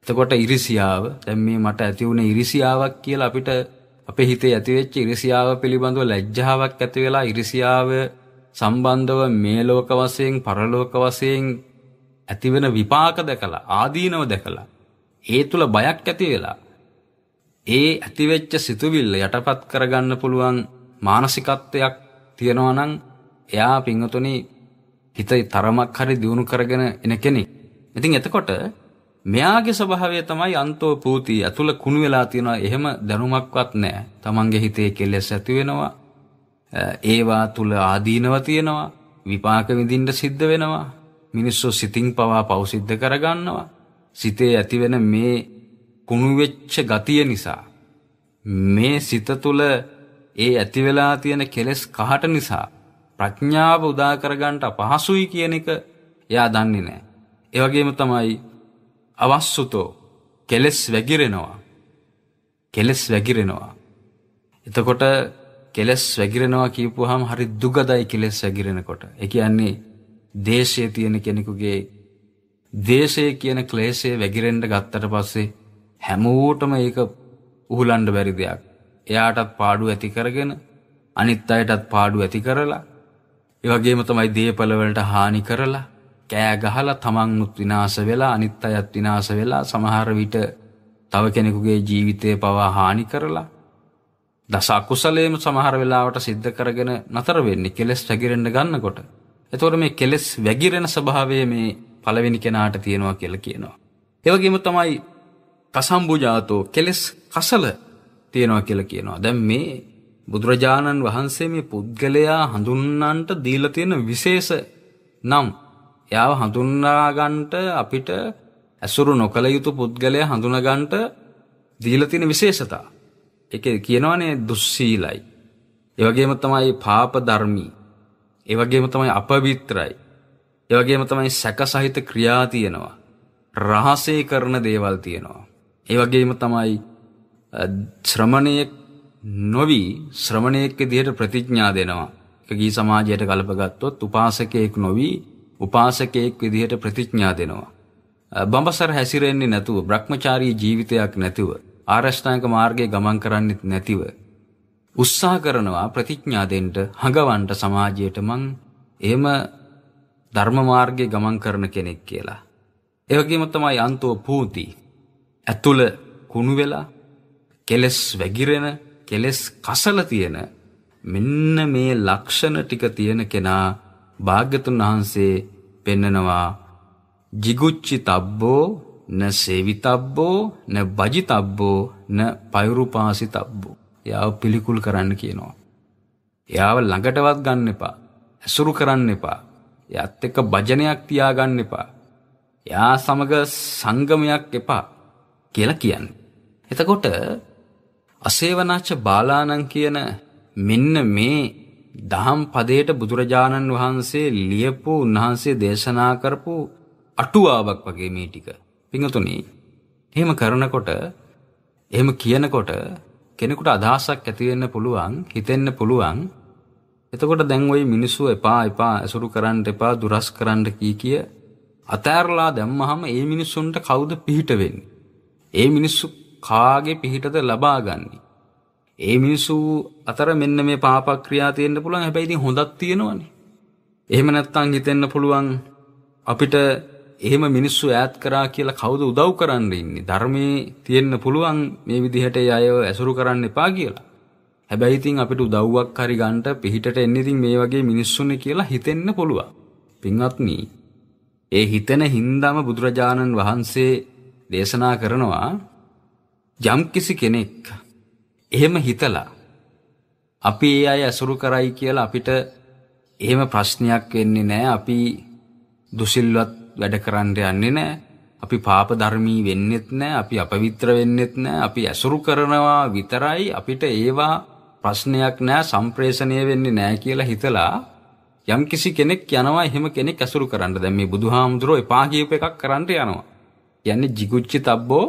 එතකොට ඉරිසියාව දැන් මේ මට ඇති වුණ ඉරිසියාවක් කියලා අපිට අපේ හිතේ ඇතිවෙච්ච ඉරිසියාව පිළිබඳව ලැජ්ජාවක් ඇති වෙලා ඉරිසියාව සම්බන්ධව මේ ලෝක වශයෙන් පරලෝක වශයෙන් ඇතිවෙන විපාක දැකලා ආදීනව දැකලා ඒ තුල බයක් ඇති වෙලා ඒ ඇතිවෙච්ච සිතුවිල්ල යටපත් කරගන්න පුළුවන් මානසිකත්වයක් තියෙනවා නම් එයා පින්වතුනි හිතේ තරමක් හරි දියුණු කරගෙන එන කෙනෙක්. ඉතින් එතකොට මෙයාගේ ස්වභාවය තමයි අන්තෝ පූති ඇතුළ කුණු වෙලා තියෙනවා එහෙම දැනුමක්වත් නැහැ. Tamange හිතේ කෙලෙස් ඇති වෙනවා. ඒවා තුල ආදීනව තියෙනවා. විපාක විඳින්න සිද්ධ වෙනවා. මිනිස්සු සිතින් පවා පෞසිද්ධ කරගන්නවා. සිතේ ඇතිවෙන මේ කුණු වෙච්ච ගතිය නිසා මේ සිත තුළ ඒ ඇති වෙලා තියෙන කෙලෙස් කහට නිසා ප්‍රඥාව උදා කරගන්න අපහසුයි කියන එක එයා දන්නේ නැහැ. ඒ වගේම තමයි අවස්සුතෝ කෙලෙස් වැගිරෙනවා කෙලෙස් වැගිරෙනවා එතකොට කෙලෙස් වැගිරෙනවා කියපුවාම හරි දුගදයි කෙලෙස් වැගිරෙනකොට ඒ කියන්නේ දේශයේ තියෙන කෙනෙකුගේ දේශය කියන ක්ලේශය වැගිරෙන්න ගත්තට පස්සේ හැමෝටම ඒක උහුලන්න බැරි දෙයක් එයාටත් පාඩු ඇති කරගෙන අනිත් අයටත් පාඩු ඇති කරලා ඒ වගේම තමයි දේපළවලට හානි කරලා කෑ ගහලා තමන්ුත් විනාශ වෙලා අනිත් අයත් විනාශ වෙලා සමහර විට තව කෙනෙකුගේ ජීවිතය පවා හානි කරලා දස අකුසලයේම සමහර වෙලාවට සිද්ධ කරගෙන නතර වෙන්නේ කෙලස් වැగిරෙන්න ගන්නකොට. එතකොට මේ කෙලස් වැగిරෙන ස්වභාවය මේ පළවෙනි කෙනාට තියෙනවා කියලා කියනවා. ඒ වගේම තමයි කසම්බුජාතෝ කෙලස් කසල තියෙනවා කියලා කියනවා. දැන් මේ බුදුරජාණන් වහන්සේ මේ පුද්ගලයා හඳුන්වන්නට දීලා තියෙන විශේෂ නම් එයාව හඳුනාගන්ට අපිට ඇසුරු නොකළ යුතු පුද්ගලය හඳුනගන්ට දීලා තියෙන විශේෂතා. ඒක කියනවානේ දුස්සීලයි. ඒ වගේම තමයි පාප ධර්මී. ඒ වගේම තමයි අපවිත්‍රයි. ඒ වගේම තමයි සැක සහිත ක්‍රියා තියෙනවා. රහසේ කරන දේවල් තියෙනවා. ඒ වගේම තමයි ශ්‍රමණයෙක් නොවි ශ්‍රමණයෙක් විදිහට ප්‍රතිඥා දෙනවා. එක ගී සමාජයට ගලපගත්තොත් උපාසකයෙක් නොවි උපාසකයෙක් විදිහට ප්‍රතිඥා දෙනවා. බඹසර හැසිරෙන්නේ නැතුව භ්‍රමචාරී ජීවිතයක් නැතුව ආරෂ්ඨාංග මාර්ගයේ ගමන් කරන්නෙත් නැතිව උත්සාහ කරනවා ප්‍රතිඥා දෙන්න හඟවන්න සමාජයට මං එහෙම ධර්ම මාර්ගයේ ගමන් කරන කෙනෙක් කියලා. ඒ වගේම තමයි අන්තෝ භූති. ඇතුළ කුණු වෙලා කෙලස් වැగిරෙන කෙලස් කසල තියෙන මෙන්න මේ ලක්ෂණ ටික තියෙන කෙනා භාග්‍යතුන් වහන්සේ පෙන්නනවා ජිගුච්චි තබ්බෝ න සේවිතබ්බෝ න බජිතබ්බෝ න පයුරුපාසි තබ්බෝ. යාව පිළිකුල් කරන්න කියනවා. එයාව ළඟටවත් ගන්න එපා. ඇසුරු කරන්න එපා. එයත් එක්ක භජනයක් තියාගන්න එපා. එයා සමග සංගමයක් එපා කියලා කියන්නේ. එතකොට අසේවනාච්ච බාලානං කියන මෙන්න මේ දහම් පදයට බුදුරජාණන් වහන්සේ ලියපු උන්වහන්සේ දේශනා කරපු අටුවාවක් වගේ මේ ටික. පිංගතුනි, එහෙම කරනකොට එහෙම කියනකොට කෙනෙකුට අදහසක් ඇති වෙන්න පුළුවන්, හිතෙන්න පුළුවන්. එතකොට දැන් ওই මිනිස්සු එපා එපා අසුරු කරන්න එපා දුරස් කරන්න කී කිය අතෑරලා දැම්මහම ඒ මිනිස්සුන්ට කවුද පිහිට වෙන්නේ? ඒ මිනිස්සු කාගේ පිහිටද ලබා ගන්නේ? ඒ මිනිස්සු අතර මෙන්න මේ පාපක්‍රියා තියෙන්න පුළුවන්. හැබැයි ඉතින් හොඳක් තියෙනවනේ. එහෙම නැත්තම් හිතෙන්න පුළුවන් අපිට එහෙම මිනිස්සු ඈත් කරා කියලා කවුද උදව් කරන්න ඉන්නේ? ධර්මයේ තියෙන්න පුළුවන් මේ විදිහට අයව ඇසුරු කරන්න එපා කියලා. හැබැයි ඉතින් අපිට උදව්වක් හරි ගන්නට පිහිටට එන්නේ ඉතින් මේ වගේ මිනිස්සුනේ කියලා හිතෙන්න පුළුවන්. පින්වත්නි, ඒ හිතෙන හින්දාම බුදුරජාණන් වහන්සේ දේශනා කරනවා යම්කිසි කෙනෙක් එහෙම හිතලා අපි ඒ අය ඇසුරු කරයි කියලා අපිට එහෙම ප්‍රශ්නයක් වෙන්නේ නැහැ. අපි දුසිල්වත් වැඩ කරන්න යන්නේ නැහැ. අපි පාප ධර්මී වෙන්නෙත් නැහැ. අපි අපවිත්‍ර වෙන්නෙත් නැහැ. අපි ඇසුරු කරනවා විතරයි අපිට ඒවා ප්‍රශ්නයක් නැහැ. සම්ප්‍රේෂණය වෙන්නේ නැහැ කියලා හිතලා යම්කිසි කෙනෙක් යනවා එහෙම කෙනෙක් ඇසුරු කරන්න. දැන් මේ බුදුහාමුදුරෝ එපා කියූප එකක් කරන්න යනවා. කියන්නේ jigucci tabbo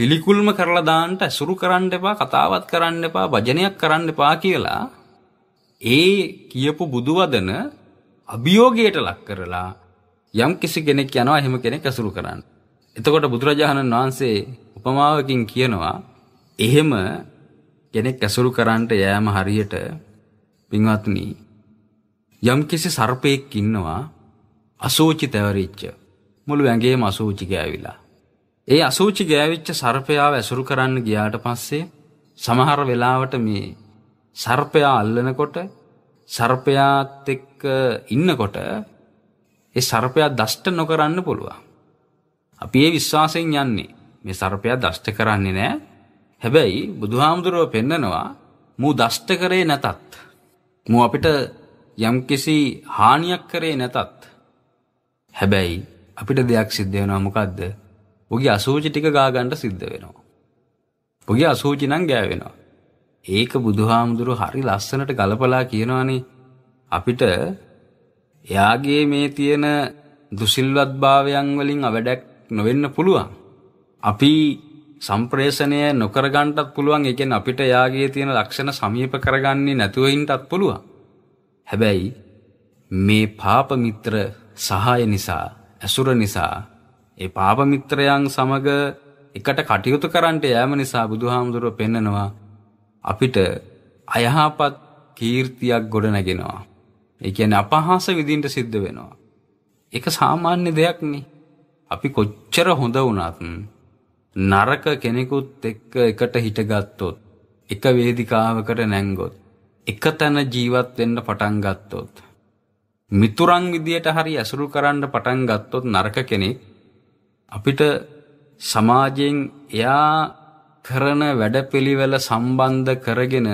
පිළිකුල්ම කරලා දාන්නට අසුරු කරන්න එපා කතාවත් කරන්න එපා වචනයක් කරන්න එපා කියලා ඒ කියපු බුදු වදන අභියෝගයට ලක් කරලා යම් කිසි කෙනෙක් යනවා එහෙම කෙනෙක් අසුරු කරන්න. එතකොට බුදුරජාණන් වහන්සේ උපමාවකින් කියනවා එහෙම කෙනෙක් අසුරු කරන්නට යෑම හරියට පින්වත්නි යම් කිසි සර්පයෙක් ඉන්නවා අසෝචිතවරිච්ච මුළු ඇඟේම අසෝචි ගෑවිලා ඒ අසූචි ගෑවිච්ච සර්පයාව ඇසුරු කරන්න ගියාට පස්සේ සමහර වෙලාවට මේ සර්පයා අල්ලනකොට සර්පයාත් එක්ක ඉන්නකොට ඒ සර්පයා දෂ්ට නොකරන්න පුළුවන්. අපි ඒ විශ්වාසයෙන් යන්නේ මේ සර්පයා දෂ්ට කරන්නේ නෑ. හැබැයි බුදුහාමුදුරුව පෙන්නනවා මූ දෂ්ට කරේ නැතත් මූ අපිට යම්කිසි හානියක් කරේ නැතත් හැබැයි අපිට දෙයක් සිද්ධ වෙනවා මොකද්ද? උගේ අසූචි ටික ගාගන්න සිද්ධ වෙනවා. උගේ අසූචි නම් ගෑවෙනවා. ඒක බුදුහාමුදුරු හරි ලස්සනට ගලපලා කියනවනේ අපිට එයාගේ මේ තියෙන දුසිල්වත්භාවයන් වලින් අවඩක් නොවෙන්න පුළුවන්. අපි සම්ප්‍රේෂණය නොකරගන්නත් පුළුවන්. ඒ කියන්නේ අපිට එයාගේ තියෙන ලක්ෂණ සමීප කරගන්නේ නැතුව ඉන්නත් පුළුවන්. හැබැයි මේ පාප මිත්‍ර සහාය නිසා, අසුර නිසා ඒ පාපමිත්‍රයන් සමග එකට කටයුතු කරන්නට යෑම නිසා බුදුහාමුදුරුව පෙන්නනවා අපිට අයහපත් කීර්තියක් ගොඩනැගෙනවා. ඒ කියන්නේ අපහාස විඳින්න සිද්ධ වෙනවා. ඒක සාමාන්‍ය දෙයක් නේ. අපි කොච්චර හොඳ වුණත් නරක කෙනෙකුත් එක්ක එකට හිටගත්තොත් එක වේදිකාවකට නැංගොත් එක තැන ජීවත් වෙන්න පටන් ගත්තොත් මිතුරන් විදියට හරි ඇසුරු කරන්න පටන් ගත්තොත් නරක කෙනෙක් අපිට සමාජයෙන් එයා කරන වැඩපිළිවෙල සම්බන්ධ කරගෙන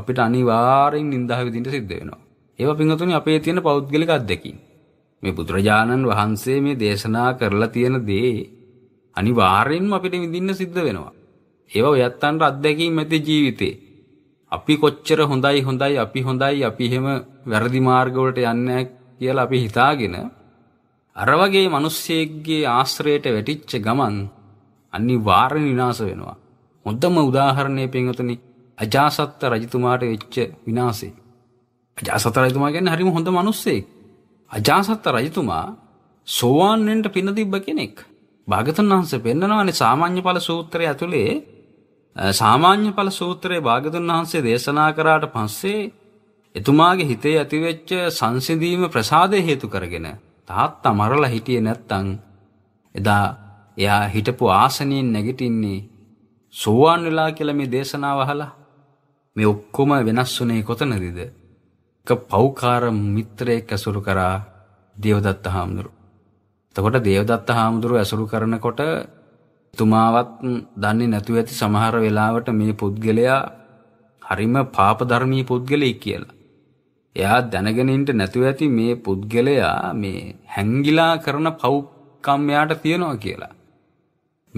අපිට අනිවාර්යෙන් නින්දා විඳින්න සිද්ධ වෙනවා. ඒවා පින්වතුනි අපේ තියෙන පෞද්ගලික අත්දැකීම්. මේ බුදුරජාණන් වහන්සේ මේ දේශනා කරලා තියෙන දේ අනිවාර්යෙන්ම අපිට විඳින්න සිද්ධ වෙනවා. ඒවා ඔයත්තන්ට අත්දැකීම් ඇති ජීවිතේ. අපි කොච්චර හොඳයි හොඳයි අපි හොඳයි අපි එහෙම වැරදි මාර්ගවලට යන්නේ කියලා අපි හිතාගෙන අර වගේ මිනිස්සෙක්ගේ ආශ්‍රයයට වැටිච්ච ගමන් අනිවාර්යෙන් විනාශ වෙනවා. හොඳම උදාහරණය පින්වතුනි අජාසත් රජතුමාට වෙච්ච විනාශේ. අජාසත් රජතුමා කියන්නේ හරිම හොඳ මිනිස්සෙක්. අජාසත් රජතුමා සෝවාන් වෙන්න පින තිබ්බ කෙනෙක්. භාගතුන් වහන්සේ පෙන්නනවානේ සාමාන්‍ය ඵල සූත්‍රය ඇතුලේ සාමාන්‍ය ඵල සූත්‍රයේ භාගතුන් වහන්සේ දේශනා කරාට පස්සේ එතුමාගේ හිතේ ඇතිවෙච්ච සංසිඳීම ප්‍රසාදය හේතු කරගෙන තාත්තා මරලා හිටියේ නැත්තම් එදා එයා හිටපු ආසනයෙන් නැගිටින්නේ සෝවාන් වෙලා කියලා මේ දේශනාව අහලා මේ ඔක්කොම වෙනස් වුනේ කොතනදද? එක පෞකාර මිත්‍රයෙක් ඇසුරු කරා දේවදත්ත හාමුදුරුව. එතකොට දේවදත්ත හාමුදුරුව ඇසුරු කරනකොට තුමාවත් දන්නේ නැතුව ඇති සමහර වෙලාවට මේ පුද්ගලයා හරිම පාප ධර්මී පුද්ගලෙක් කියලා. එයා දැනගෙන ඉන්න නැතුව ඇති මේ පුද්ගලයා මේ හැංගිලා කරන පව්කම් එයාට තියෙනවා කියලා.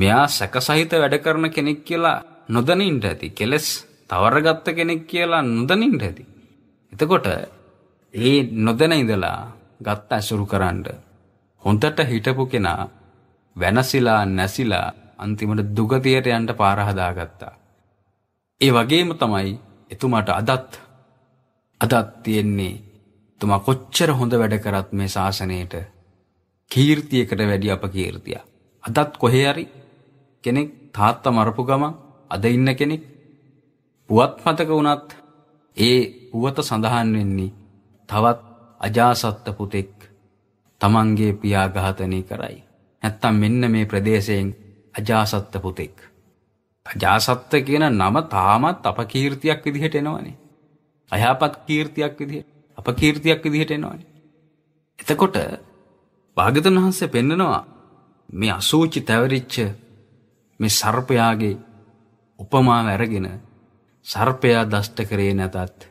මෙයා සැකසහිත වැඩ කරන කෙනෙක් කියලා නොදනින්ට ඇති. කෙලස් තවරගත්ත කෙනෙක් කියලා නොදනින්ට ඇති. එතකොට ඒ නොදැන ඉඳලා ගත්ත ඇසුරු කරන්න හොඳට හිටපු කෙනා වෙනසිලා නැසිලා අන්තිමට දුගතියට යන්න පාර හදාගත්තා. ඒ වගේම තමයි එතුමාට අදත් අදත් තියෙන්නේ තුමා කොච්චර හොඳ වැඩ කරත් මේ ශාසනයට කීර්තියකට වැඩි අපකීර්තිය. අදත් කොහේ හරි කෙනෙක් තාත්තා මරපු ගමන් අද ඉන්න කෙනෙක් පුවත්පතක වුණත් ඒ පුවත සඳහන් වෙන්නේ තවත් අජාසත්ත පුතෙක් තමන්ගේ පියා ඝාතනය කරයි. නැත්තම් මෙන්න මේ ප්‍රදේශයෙන් අජාසත්ත පුතෙක්. අජාසත්ත කියන නම තාමත් අපකීර්තියක් විදිහට එනවනේ. අයහපත් කීර්තියක් විදිහට අපකීර්තියක් විදිහට එනවනේ. එතකොට භාගතුන් වහන්සේ පෙන්නනවා මේ අසූචි තැවරිච්ච මේ සර්පයාගේ උපමාව අරගෙන සර්පයා දෂ්ට කරේ නැතත්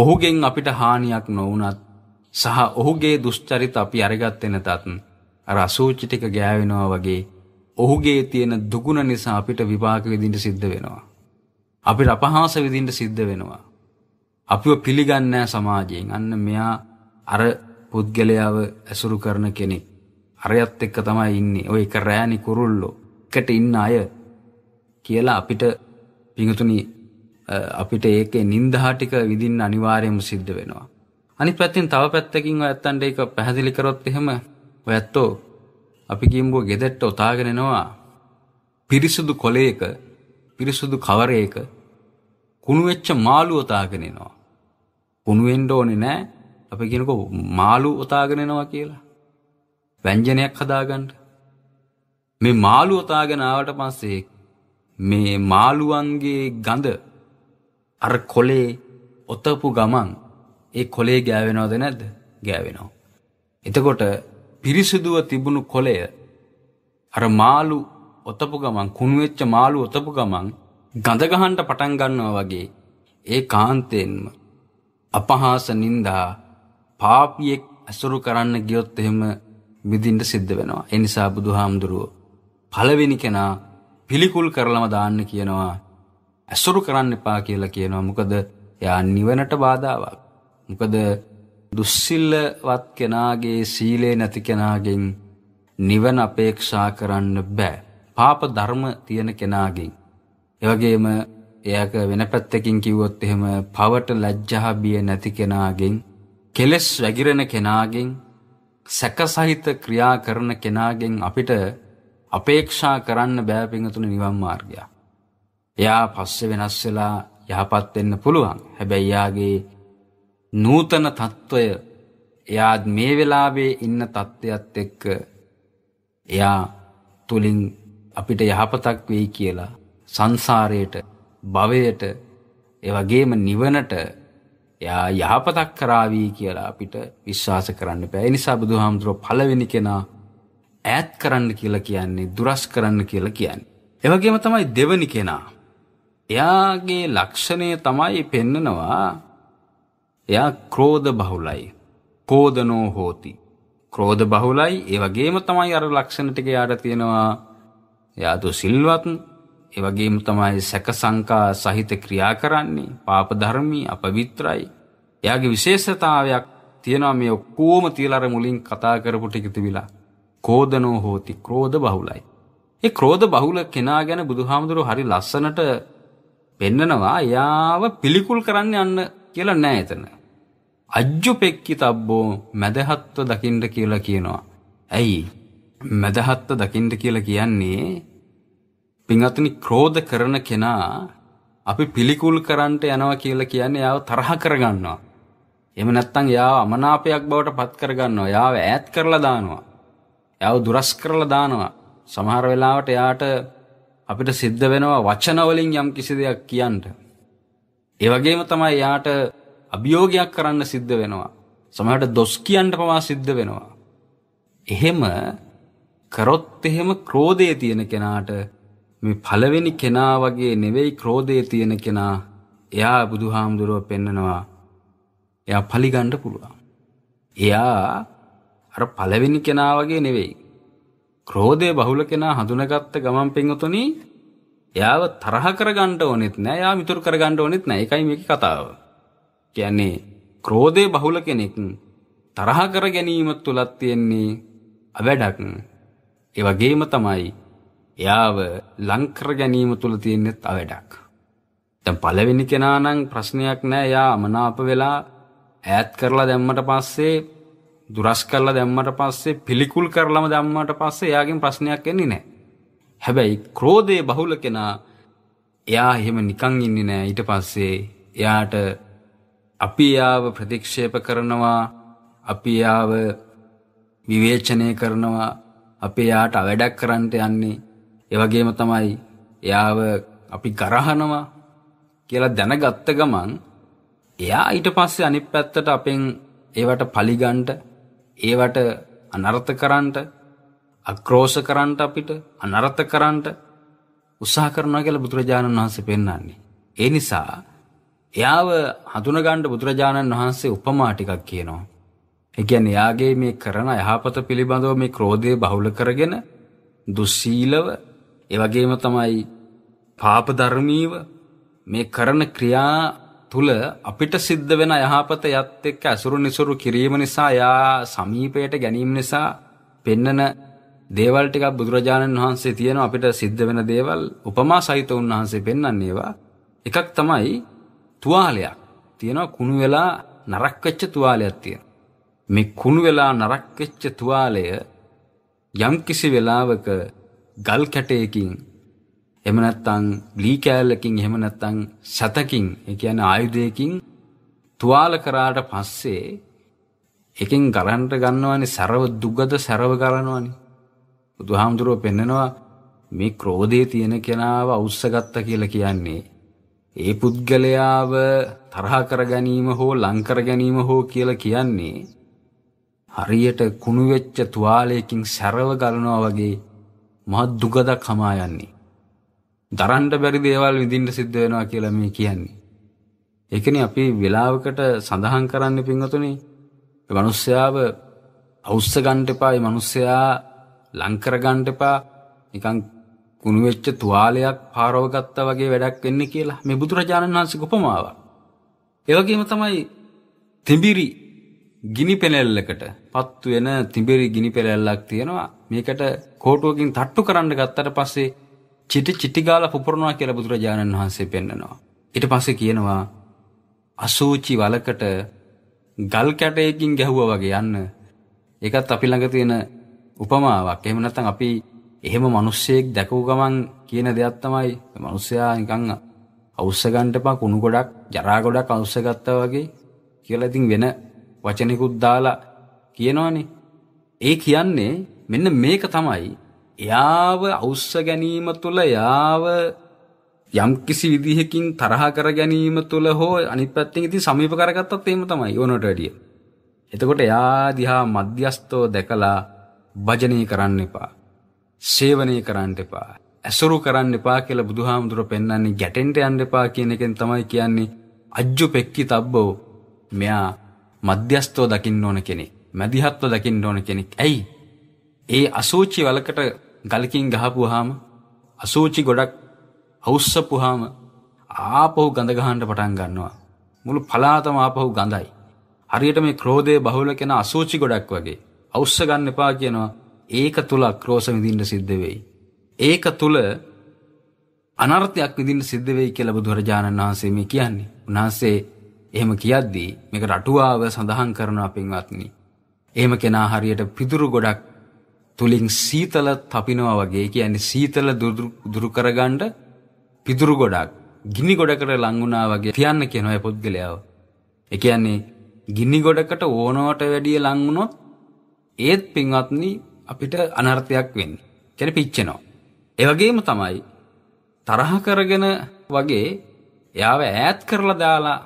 ඔහුගෙන් අපිට හානියක් නොවුනත් සහ ඔහුගේ දුෂ්චරිත අපි අරගත්තේ නැතත් අර අසූචි ටික ගෑවෙනවා වගේ ඔහුගේ තියෙන දුගුණ නිසා අපිට විපාක විඳින්න සිද්ධ වෙනවා. අපිට අපහාස විඳින්න සිද්ධ වෙනවා. අපිව පිළිගන්නේ සමාජයෙන්. අන්න මෙයා අර පුද්ගලයාව ඇසුරු කරන කෙනෙක්. අරයත් එක්ක තමයි ඉන්නේ. ඔය එක රෑනි කුරුල්ලෝ. එකට ඉන්න අය කියලා අපිට පිඟුතුනි අපිට ඒකේ නින්දහා ටික විඳින්න අනිවාර්යයෙන්ම සිද්ධ වෙනවා. අනිත් පැත්තෙන් තව පැත්තකින් ඔයත්තන්ට ඒක පැහැදිලි කරොත් එහෙම ඔයත්තෝ අපි ගියම්බෝ ගෙදෙට්ට ඔතාගෙන එනවා පිරිසුදු කොලයක පිරිසුදු කවරයක කුණු වෙච්ච මාළු ඔතාගෙන එනවා. කුණු වෙන්න ඕනේ නෑ. අපි කියනකෝ මාළු ඔතාගෙන එනවා කියලා. ව්‍යංජනයක් හදාගන්න. මේ මාළු ඔතාගෙන ආවට පස්සේ මේ මාළුවන්ගේ ගඳ අර කොලේ ඔතපු ගමන් ඒ කොලේ ගෑවෙනවද නැද්ද? ගෑවෙනවා. එතකොට පිරිසිදුව තිබුණු කොලය අර මාළු ඔතපු ගමන් කුණු වෙච්ච මාළු ඔතපු ගමන් ගඳ ගහන්න පටන් ගන්නවා වගේ ඒ කාන්තෙන්ම අපහාස නින්දා පාපියෙක් ඇසුරු කරන්න ගියොත් එහෙම මිදින්ට සිද්ධ වෙනවා. ඒ නිසා බුදුහාමුදුරුවෝ පළවෙනි කෙනා පිළිකුල් කරලම දාන්න කියනවා. ඇසුරු කරන්න එපා කියලා කියනවා. මොකද එයා නිවනට බාධාවක්. මොකද දුස්සිල්ලවත් කෙනාගේ සීලේ නැති කෙනාගෙන් නිවන අපේක්ෂා කරන්න බෑ. පාප ධර්ම තියෙන කෙනාගෙන්. එවැගේම එයක වෙන පැත්තකින් කිව්වොත් එහෙම පවට ලැජ්ජා බිය නැති කෙනාගෙන් කෙලස් වැగిරෙන කෙනාගෙන් සැකසහිත ක්‍රියා කරන කෙනාගෙන් අපිට අපේක්ෂා කරන්න බෑ පිංගතුනේ නිවන් මාර්ගය. එයා පස්සේ වෙනස් වෙලා යහපත් වෙන්න පුළුවන්. හැබැයි යාගේ නූතන తত্ত্বය එයා මේ වෙලාවේ ඉන්න తত্ত্বයත් එක්ක එයා තුලින් අපිට යහපතක් වෙයි කියලා සංසාරයට භවයට ඒ වගේම නිවනට එයා යහපතක් කරાવી කියලා අපිට විශ්වාස කරන්න බෑ. ඒ නිසා බුදුහාමුදුරුවෝ පළවෙනි කෙනා ඈත් කරන්න කියලා කියන්නේ දුරස් කරන්න කියලා කියන්නේ. ඒ වගේම තමයි දෙවනි කෙනා. එයාගේ ලක්ෂණය තමයි පෙන්නනවා එයා ක්‍රෝධ බහුලයි. කෝධනෝ හෝති. ක්‍රෝධ බහුලයි ඒ වගේම තමයි අර ලක්ෂණ ටික යාට තියෙනවා එයා දුසිල්වත් ඒ වගේම තමයි සැක සංකා සහිත ක්‍රියා කරන්නේ පාප ධර්මී අපවිත්‍රයි. එයාගේ විශේෂතාවයක් තියෙනවා මේ ඔක්කොම තියලා අර මුලින් කතා කරපු ටික තිබිලා. කෝධනෝ හෝති ක්‍රෝධ බහුලයි. ඒ ක්‍රෝධ බහුල කෙනා ගැන බුදුහාමුදුරුවෝ හරි ලස්සනට පෙන්නනවා යාව පිළිකුල් කරන්න යන්න කියලා නෑ එතන. අජ්ජුපෙක්කි තබ්බෝ මැදහත්ව දකින්න කියලා කියනවා. ඇයි? මැදහත්ව දකින්න කියලා කියන්නේ පින්වත්නි ක්‍රෝධ කරන කෙනා අපි පිළිකුල් කරන්නට යනවා කියලා කියන්නේ යාව තරහ කරගන්නවා. එහෙම නැත්නම් යාව අමනාපයක් බවට පත් කරගන්නවා. යාව ඈත් කරලා දානවා. යාව දුරස් කරලා දානවා. සමහර වෙලාවට යාට අපිට සිද්ධ වෙනවා වචන වලින් යම් කිසි දෙයක් කියන්න. ඒ වගේම තමයි යාට අභියෝගයක් කරන්න සිද්ධ වෙනවා. සමහරට දොස් කියන්න පවා සිද්ධ වෙනවා. එහෙම කරොත් එහෙම ක්‍රෝධය තියෙන කෙනාට මේ පළවෙනි කෙනා වගේ නෙවෙයි ක්‍රෝධයේ තියෙන කෙනා එයා බුදුහාමුදුරුව පෙන්නනවා එයා පලිගන්න පුළුවන්. එයා අර පළවෙනි කෙනා වගේ නෙවෙයි. ක්‍රෝධය බහුල කෙනා හඳුනගත්ත ගමන් පෙන්වතුනි එයාව තරහ කරගන්න ඕනෙත් නෑ එයා මිතුරු කරගන්න ඕනෙත් නෑ ඒකයි මේකේ කතාව. කියන්නේ ක්‍රෝධය බහුල කෙනෙක් තරහ කර ගැනීම තුලත් තියෙන්නේ අවඩක්. ඒ වගේම තමයි එයාව ලංකර ගැනීම තුළ තියෙනෙත් අවඩක්. දැන් පළවෙනි කෙනා නම් ප්‍රශ්නයක් නෑ එයා අමනාප වෙලා ඈත් කරලා දැම්මට පස්සේ දුරස් කරලා දැම්මට පස්සේ පිළිකුල් කරලම දැම්මට පස්සේ එයාගෙන් ප්‍රශ්නයක් එන්නේ නෑ. හැබැයි ක්‍රෝධයේ බහුල කෙනා එයා එහෙම නිකන් ඉන්නේ නෑ ඊට පස්සේ එයාට අපි එයාව ප්‍රතික්ෂේප කරනවා අපි එයාව විවේචනය කරනවා අපි එයාට අවඩක් කරන්නට යන්නේ ඒවගේම තමයි එයාව අපි ගරහනවා කියලා දැනගත්ත ගමන් එයා ඊට පස්සේ අනිත් පැත්තට අපෙන් ඒවට පලිගන්ට ඒවට අනර්ථ කරන්නට අක්‍රෝෂ කරන්නට අපිට අනර්ථ කරන්නට උත්සාහ කරනවා කියලා බුදුරජාණන් වහන්සේ පෙන්වන්නේ. ඒ නිසා එයාව හඳුනගන්න බුදුරජාණන් වහන්සේ උපමා ටිකක් කියනවා. ඒ කියන්නේ එයාගේ මේ කරන යහපත පිළිබඳව මේ ක්‍රෝධය බහුල කරගෙන දුස්සීලව ඒ වගේම තමයි පාප ධර්මීව මේ කරන ක්‍රියා තුල අපිට සිද්ධ වෙන යහපත යත් එක්ක අසුරු නිසුරු කිරීම නිසා යා සමීපයට ගැනීම නිසා පෙන්නන දේවල් ටිකක් බුදුරජාණන් වහන්සේ තියෙන අපිට සිද්ධ වෙන දේවල් උපමා සහිත උන්වහන්සේ පෙන්වන්නේ ඒවා එකක් තමයි තුවාලයක් තියෙනවා කුණු වෙලා නරක් වෙච්ච තුවාලයක් තියෙනවා මේ කුණු වෙලා නරක් වෙච්ච තුවාලය යම්කිසි වෙලාවක ගල් කැටයකින් එහෙම නැත්නම් ලී කෑල්ලකින් එහෙම නැත්නම් සතකින් ඒ කියන්නේ ආයුධයකින් තුවාල කරාට පස්සේ එකෙන් ගලන්ට ගන්නවනේ සරව දුගද සරව ගලනවනේ බුදුහාමුදුරුවෝ පෙන්නනවා මේ ක්‍රෝධයේ තියෙන කෙනාව අවුස්සගත්ත කියලා කියන්නේ ඒ පුද්ගලයාව තරහ කර ගැනීම හෝ ලං කර ගැනීම හෝ කියලා කියන්නේ හරියට කුණු වෙච්ච තුවාලයකින් සරව ගලනවා වගේ මහත් දුකදක් හමා යන්නේ. දරන්ට බැරි දේවල් විඳින්න සිද්ධ වෙනවා කියලා මේ කියන්නේ. ඒකනේ අපි වෙලාවකට සඳහන් කරන්න පින්වතුනි. මේ මිනිස්යාව අවුස්ස ගන්න එපා. මේ මිනිස්යා ලං කර ගන්න එපා. නිකන් කුණු වෙච්ච තුවාලයක් පාරව ගත්තා වගේ වැඩක් වෙන්නේ කියලා මේ බුදුරජාණන් වහන්සේ උපමාවක්. ඒ වගේම තමයි තිඹිරි ගිනි පෙනෙල්ලකට පත්තු වෙන තිඹිරි ගිනි පෙනෙල්ලක් තියෙනවා. මේකට කෝටුවකින් තට්ටු කරන්න ගත්තට පස්සේ චිටි චිටි ගාලා පුපුරනවා කියලා බුදුරජාණන් වහන්සේ පෙන්නනවා. ඊට පස්සේ කියනවා අසූචි වලකට ගල් කැටයකින් ගැහුවා වගේ යන්න. ඒකත් අපි ළඟ තියෙන උපමාවක්. එහෙම නැත්නම් අපි එහෙම මිනිස්සෙක් දැකපු ගමන් කියන දෙයක් තමයි මිනිස්සයා නිකන් අවශ්‍ය ගන්න එපා කුණු ගොඩක් ජරා ගොඩක් අවශ්‍ය ගත්තා වගේ කියලා ඉතින් වෙන වචනෙකුත් දාලා කියනවනේ. ඒ කියන්නේ මෙන්න මේක තමයි එයාව අවශ්‍ය ගැනීම තුළ යාව යම්කිසි විදිහකින් තරහ කර ගැනීම තුළ හෝ අනිත් පැත්තෙන් ඉතින් සමීප කරගත්තත් එහෙම තමයි ඕනට වැඩිය. එතකොට එයා දිහා මධ්‍යස්තව දැකලා භජනය කරන්න එපා. සේවනය කරන්න එපා. ඇසුරු කරන්න එපා කියලා බුදුහාමුදුර පෙන්වන්නේ ගැටෙන්ට යන්න එපා කියන එකෙන් තමයි කියන්නේ අජ්ජු පෙක්කි තබ්බෝ මෙයා මධ්‍යස්තව දකින්න ඕන කෙනෙක් මැදිහත්ව දකින්න ඕන කෙනෙක් ඇයි ඒ අසූචි වලකට ගලකින් ගහපුවාම අසූචි ගොඩක් අවුස්සපුවාම ආපහු ගඳ ගහන්න පටන් ගන්නවා මුළු පලාතම ආපහු ගඳයි හරියට මේ ක්‍රෝධයේ බහුල කෙන අසූචි ගොඩක් වගේ අවුස්ස ගන්න එපා කියනවා ඒක තුල ක්‍රෝෂ විඳින්න සිද්ධ වෙයි ඒක තුල අනර්ථයක් විඳින්න සිද්ධ වෙයි කියලා බුදුරජාණන් වහන්සේ මේ කියන්නේ උන්වහන්සේ එහෙම කියද්දී මේක රටුවාව සඳහන් කරනවා පින්වත්නි. එහෙම කෙනා හරියට පිදුරු ගොඩක් තුලින් සීතල තපිනවා වගේ කියන්නේ සීතල දුරු කරගන්න පිදුරු ගොඩක් ගිනි ගොඩකට ලං වුණා වගේ තියන්න කියන අය පුද්ගලයාව. ඒ කියන්නේ ගිනි ගොඩකට ඕනවට වැඩිය ලං වුණොත් ඒත් පින්වත්නි අපිට අනර්ථයක් වෙන්නේ. කියන්නේ පිච්චෙනවා. ඒ වගේම තමයි තරහ කරගෙන වගේ එයාව ඈත් කරලා දාලා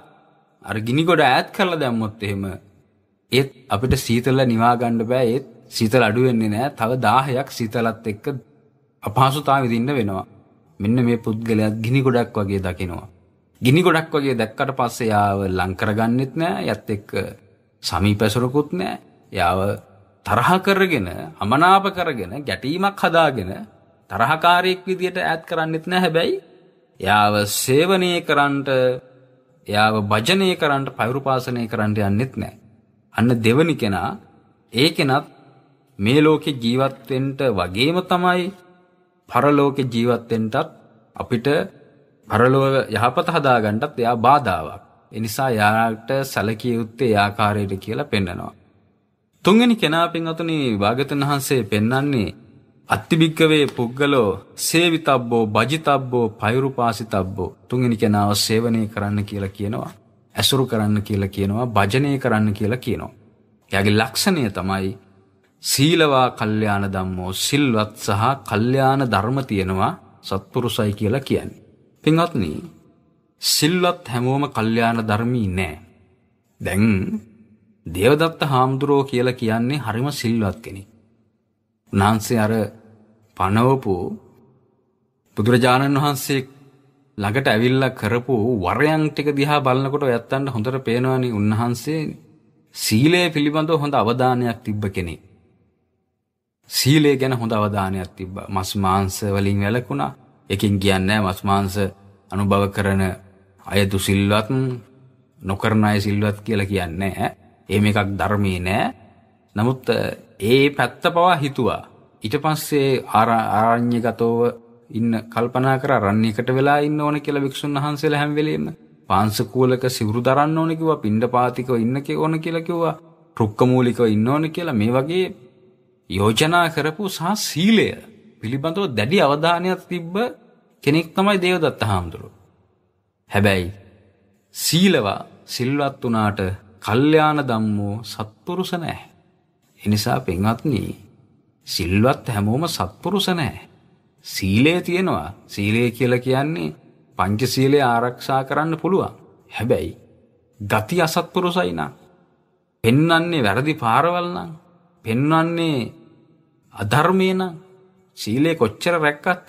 අර ගිනිගොඩ ඈත් කරලා දැම්මොත් එහෙම ඒත් අපිට සීතල නිවා ගන්න බෑ ඒත් සීතල අඩු වෙන්නේ නැහැ තව 1000ක් සීතලත් එක්ක අපහසුතාව විඳින්න වෙනවා මෙන්න මේ පුද්ගලයාත් ගිනිගොඩක් වගේ දකිනවා ගිනිගොඩක් වගේ දැක්කට පස්සේ යාව ලං කරගන්නෙත් නෑ යත් එක්ක සමීපැසුරකුත් නෑ යාව තරහ කරගෙන අමනාප කරගෙන ගැටීමක් හදාගෙන තරහකාරයෙක් විදියට ඈත් කරන්නෙත් නෑ හැබැයි යාව සේවනය කරන්නට එයාව භජනය කරන්න පෛරුපාසනය කරන්න යන්නෙත් නෑ. අන්න දෙවනි කෙනා ඒ කෙනත් මේ ලෝකෙ ජීවත්වෙන්ට වගේම තමයි පරලෝක ජීවත්වෙන්ටත් අපිට පරලෝක යහපත හදාගන්නටත් එයා බාධාවක්. එනිසා යාට සැලකිය යුත්තේ ආකාරයට කියලා පෙන්නනවා. තුන්වෙනි කෙනා පින්වතුනි භාගතුන් වහන්සේ පෙන්වන්නේ අත්තිභික්කවේ පුද්ගලෝ සේවිතබ්බෝ භජිතබ්බෝ පෛරුපාසිතබ්බෝ තුන්ගනි කෙනාව සේවනය කරන්න කියලා කියනවා. ඇසුරු කරන්න කියලා කියනවා භජනය කරන්න කියලා කියනවා. යගේ ලක්ෂණය තමයි සීලවා කල්්‍යයාන දම්මෝ සිල්වත් සහ කල්්‍යයාන ධර්ම තියෙනවා සත්පුරුසයි කියලා කියන්නේ. පින්වත්නී සිල්වත් හැමෝම කල්්‍යයාන ධර්මී නෑ. දැන් දේවදත්ත හාමුදුරුවෝ කියලා කියන්නේ හරිම සිල්වත් කෙනෙක්. උන්වහන්සේ අර පනවපු බුදුරජාණන් වහන්සේ ළඟට ඇවිල්ලා කරපු වරයන් ටික දිහා බලනකොට ඔයත්තන්ට හොඳට පේනවනේ උන්වහන්සේ සීලය පිළිබඳව හොඳ අවධානයක් තිබ්බ කෙනෙක්. සීලය ගැන හොඳ අවධානයක් තිබ්බා. මස් මාංශ වලින් වැළකුණා. එකකින් කියන්නේ මස් මාංශ අනුභව කරන අය දුසිල්වත් නොකරන අය සිල්වත් කියලා කියන්නේ නැහැ. එහෙම එකක් ධර්මයේ නැහැ. නමුත් ඒ පැත්ත පවා හිතුවා. ඊට පස්සේ ආරණ්‍යගතව ඉන්න කල්පනා කරා රණ්‍යයකට වෙලා ඉන්න ඕන කියලා වික්ෂුන් වහන්සේලා හැම වෙලෙම. පාංශකූලක සිවුරු දරන්න ඕන කිව්වා, පිණ්ඩපාතිකව ඉන්න ඕන කියලා කිව්වා, රුක්කමූලිකව ඉන්න ඕන කියලා මේ වගේ යෝජනා කරපු සහ සීලය පිළිබඳව දැඩි අවධානයක් තිබ්බ කෙනෙක් තමයි දේවදත්ත හාමුදුරුවෝ. හැබැයි සීලවා සිල්වත් වුණාට කල්යාණ ධම්මෝ සත්පුරුෂ නැහැ. එනිසා පින්වත්නි සිල්වත් හැමෝම සත්පුරුෂ නැහැ. සීලය තියෙනවා. සීලය කියලා කියන්නේ පංචශීලය ආරක්ෂා කරන්න පුළුවන්. හැබැයි ගති අසත්පුරුසයි නම් පෙන්වන්නේ වැරදි පාරවල් නම් පෙන්වන්නේ අධර්මේ නම් සීලය කොච්චර රැක්කත්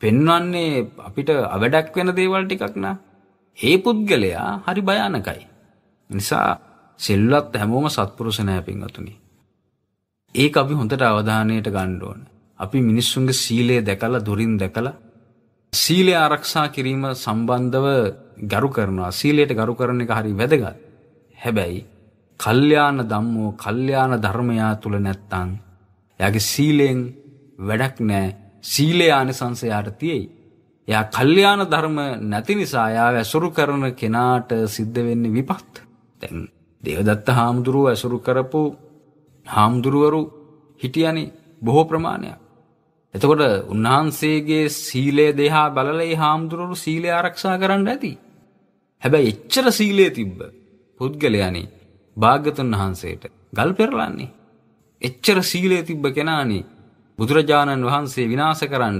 පෙන්වන්නේ අපිට අවඩක් වෙන දේවල් ටිකක් නා. ඒ පුද්ගලයා හරි භයානකයි. නිසා සිල්වත් හැමෝම සත්පුරුෂ නැහැ පින්වතුනි. ඒක අපි හොඳට අවධානයට ගන්න ඕන. අපි මිනිස්සුන්ගේ සීලය දැකලා දුරින් දැකලා සීලය ආරක්ෂා කිරීම සම්බන්ධව ගරු කරනවා. සීලයට ගරු කරන එක හරි වැදගත්. හැබැයි කල්යාණ ධම්මෝ කල්යාණ ධර්මයා තුල නැත්තං එයාගේ සීලෙන් වැඩක් නෑ. සීලය ආනිසංසයාට තියෙයි. එයා කල්යාණ ධර්ම නැති නිසා එයාව ඇසුරු කරන කෙනාට සිද්ධ වෙන්නේ විපත්. දැන් දේවදත්ත හාමුදුරුව ඇසුරු කරපු හාමුදුරුවරු හිටියනේ බොහෝ ප්‍රමාණයක්. එතකොට උන්වහන්සේගේ සීලය දෙහා බලලා ඒ හාමුදුරුවරු සීලය ආරක්ෂා කරන්න ඇති. හැබැයි එච්චර සීලය තිබ්බ පුද්ගලයානේ භාග්‍යතුන් වහන්සේට ගල් පෙරලන්නේ. එච්චර සීලය තිබ්බ කෙනානේ බුදුරජාණන් වහන්සේ විනාශ කරන්න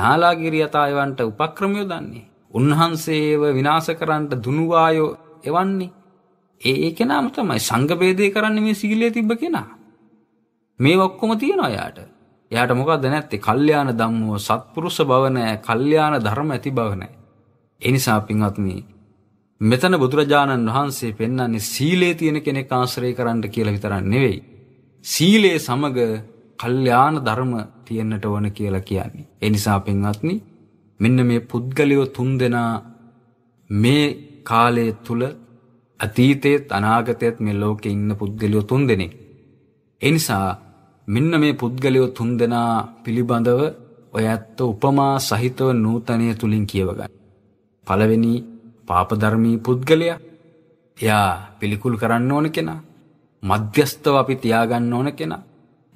නාලාගිරිය යතායවන්ට උපක්‍රම යොදන්නේ. උන්වහන්සේව විනාශ කරන්න දුනුවායෝ එවන්නේ. ඒ ඒ කෙනාම තමයි සංඝ ભેදේ කරන්නේ මේ සීලයේ තිබ්බ කෙනා. මේ ඔක්කොම තියෙනවා යාට. එයාට මොකද්ද නැත්තේ? කල්යාණ ධම්මෝ සත්පුරුෂ බව නැහැ. කල්යාණ ධර්ම ඇති බව නැහැ. ඒ නිසා පින්වත්නි මෙතන බුදුරජාණන් වහන්සේ පෙන්වන්නේ සීලේ තියෙන කෙනෙක් ආශ්‍රය කරන්න කියලා විතරක් නෙවෙයි. සීලේ සමග කල්යාණ ධර්ම තියෙන්නට ඕන කියලා කියන්නේ. ඒ නිසා පින්වත්නි මෙන්න මේ පුද්ගලයෝ තුන් දෙනා මේ කාලය තුල අතීතයේත් අනාගතයේත් මේ ලෝකේ ඉන්න පුද්ගලයෝ තුන් දෙනෙක්. ඒ නිසා මෙන්න මේ පුද්ගලයෝ තුන් දෙනා පිළිබඳව ඔය ඇත්ත උපමා සහිතව නූතනය තුලින් කියව ගන්න. පළවෙනි පාපධර්මී පුද්ගලයා එයා පිළිකුල් කරන්න ඕන කෙනා මධ්‍යස්තව අපි තියාගන්න ඕන කෙනා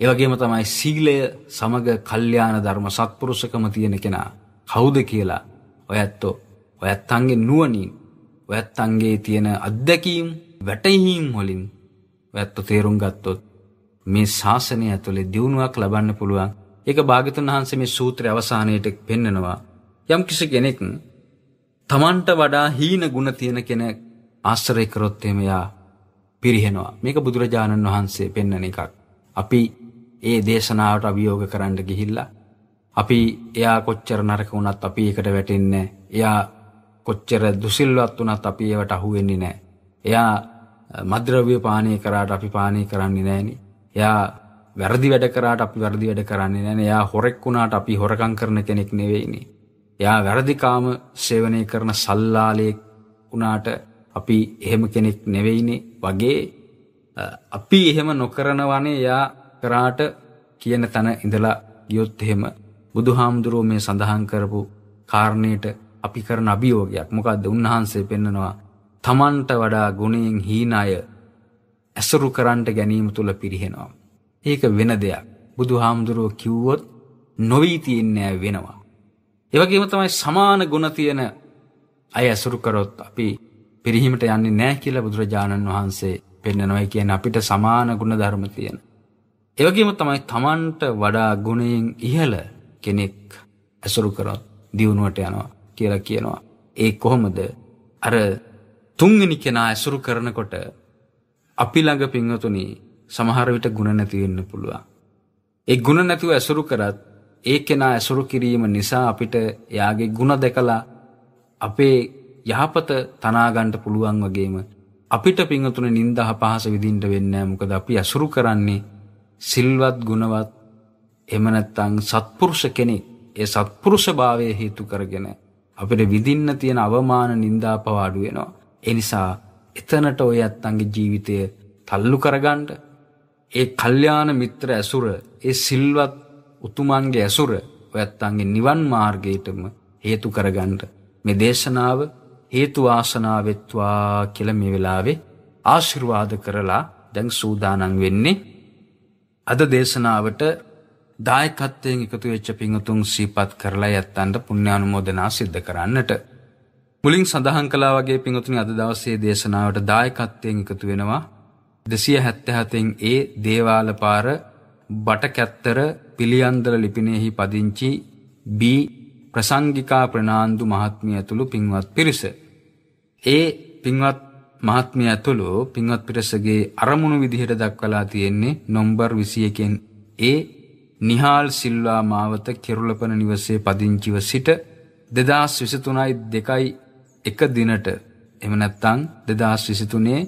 ඒ වගේම තමයි සීලය සමග කල්යාණ ධර්ම සත්පුරුෂකම තියෙන කෙනා කවුද කියලා ඔයත් ඔයත් අංගේ නුවණින් ඔයත් අන්ගේ තියෙන අත්දැකීම් වැටහිම් හොලින් ඔයත්තු තේරුම් ගත්තොත් මේ ශාසනය ඇතුළේ දියුණුවක් ලබන්න පුළුවන් ඒක භාගතුන් වහන්සේ මේ සූත්‍රය අවසානයට පෙන්නනවා යම් කිසි කෙනෙක් තමන්ට වඩා හීන ගුණ තියෙන කෙනෙක් ආශ්‍රය කරොත් එහෙම යා පිරිහෙනවා මේක බුදුරජාණන් වහන්සේ පෙන්නන එකක් අපි ඒ දේශනාවට අභියෝග කරන්න ගිහිල්ලා අපි එයා කොච්චර නරක වුණත් අපි ඒකට වැටෙන්නේ එයා කොච්චර දුසිල්වත් වනත් අපි ඒවට අහුවෙන්නේ නෑ. එයා මද්‍රව්‍ය පානය කරාට අපි පානය කරන්නේ නෑනි. එයා වැරදි වැඩ කරාට අපි වැරදි වැඩ කරන්නේ නෑන එයා හොරෙක් වුණාට අපි හොරකං කරන කෙනෙක් නෙවෙයිනි. එයා වැරදිකාම සේවනය කරන සල්ලාලයෙක් වනාට අපි එහෙම කෙනෙක් නෙවෙයිනේ වගේ අපි එහෙම නොකරනවනේ එයා කරාට කියන තැන ඉඳලා ගියොත් එහෙම බුදුහාමුදුරුවෝ මේ සඳහන් කරපු කාරණයට අපි කරන අභියෝගයක් මොකක්ද උන්වහන්සේ පෙන්නනවා තමන්ට වඩා ගුණයෙන් හීන අය ඇසුරු කරන්ට ගැනීම තුළ පිරිහෙනවා. ඒක වෙන දෙයක්. බුදු හාමුදුරුවෝ කිව්වොත් නොවී තියෙන්නේ වෙනවා. ඒවගේම තමයි සමාන ගුණ තියෙන අය ඇසුරු කරොත් අපි පිරිහීමට යන්නේ නැහැ කියලා බුදුරජාණන් වහන්සේ පෙන්නනවා. ඒ කියන්නේ අපිට සමාන ගුණ ධර්ම තියෙන. ඒ වගේම තමයි Tamanට වඩා ගුණයෙන් ඉහළ කෙනෙක් ඇසුරු කරොත් දියුණුවට යනවා. කියලා කියනවා. ඒ කොහොමද අර තුන්වෙනි කෙනා ඇසුරු කරනකොට අපි ළඟ පින්වතුනි සමහර විට ಗುಣ නැති වෙන්න පුළුවන්. ඒ ಗುಣ නැතිව ඇසුරු කරත් ඒ කෙනා ඇසුරු කිරීම නිසා අපිට එයාගේ ಗುಣ දැකලා අපේ යහපත තනා ගන්න පුළුවන් වගේම අපිට පින්වතුනි නිନ୍ଦා පහස විඳින්න වෙන්නේ මොකද අපි ඇසුරු කරන්නේ සිල්වත් ගුණවත් එහෙම නැත්නම් සත්පුරුෂ කෙනෙක් ඒ සත්පුරුෂ භාවය හේතු කරගෙන අපිට විඳින්න තියෙන අවමාන නින්දා පවා අඩු වෙනවා. ඒ නිසා එතනට ඔය අත්තන්ගේ ජීවිතය තල්ලු කරගන්න ඒ කල්යාණ මිත්‍ර ඇසුර, ඒ සිල්වත් උතුමන්ගේ ඇසුර ඔය අත්තන්ගේ නිවන් මාර්ගයටම හේතු කරගන්න මේ දේශනාව හේතු ආසනා වෙත්වා කියලා මේ වෙලාවේ ආශිර්වාද කරලා දැන් සූදානම් වෙන්නේ අද දේශනාවට දායකත්වයෙන් එකතු වෙච්ච පිංහතුන් සීපත් කරලා ඇත්තන්ට පුුණ්‍යානුමෝදනා සිද්ධ කරන්නට. මුලින් සඳහන් කලා වගේ පිංහතුනි අද දවස්සේ දේශනාවට දායකත්වයෙන් එකතු වෙනවා දෙසිය හැත්තහතෙන් ඒ දේවාලපාර බටකැත්තර පිළියන්දර ලිපිනෙහි පදිංචි B ප්‍රසංගිකා ප්‍රනාන්දු මහත්මිය ඇතුළු පින්වත් පිරිස. ඒ පින්වත් මහත්මිය ඇතුළු පින්වත් පිරිසගේ අරමුණු විදිහට දක්වලා තියෙන්නේ නොම්බර් විසියකෙන් ඒ නිහාල් සිල්වා මාවත කෙරුලපන නිවසේ පදිංචිව සිට දෙදස් විසතුනයි දෙකයි එක දිනට එම නැත්තං දෙදස් විසිතුනේ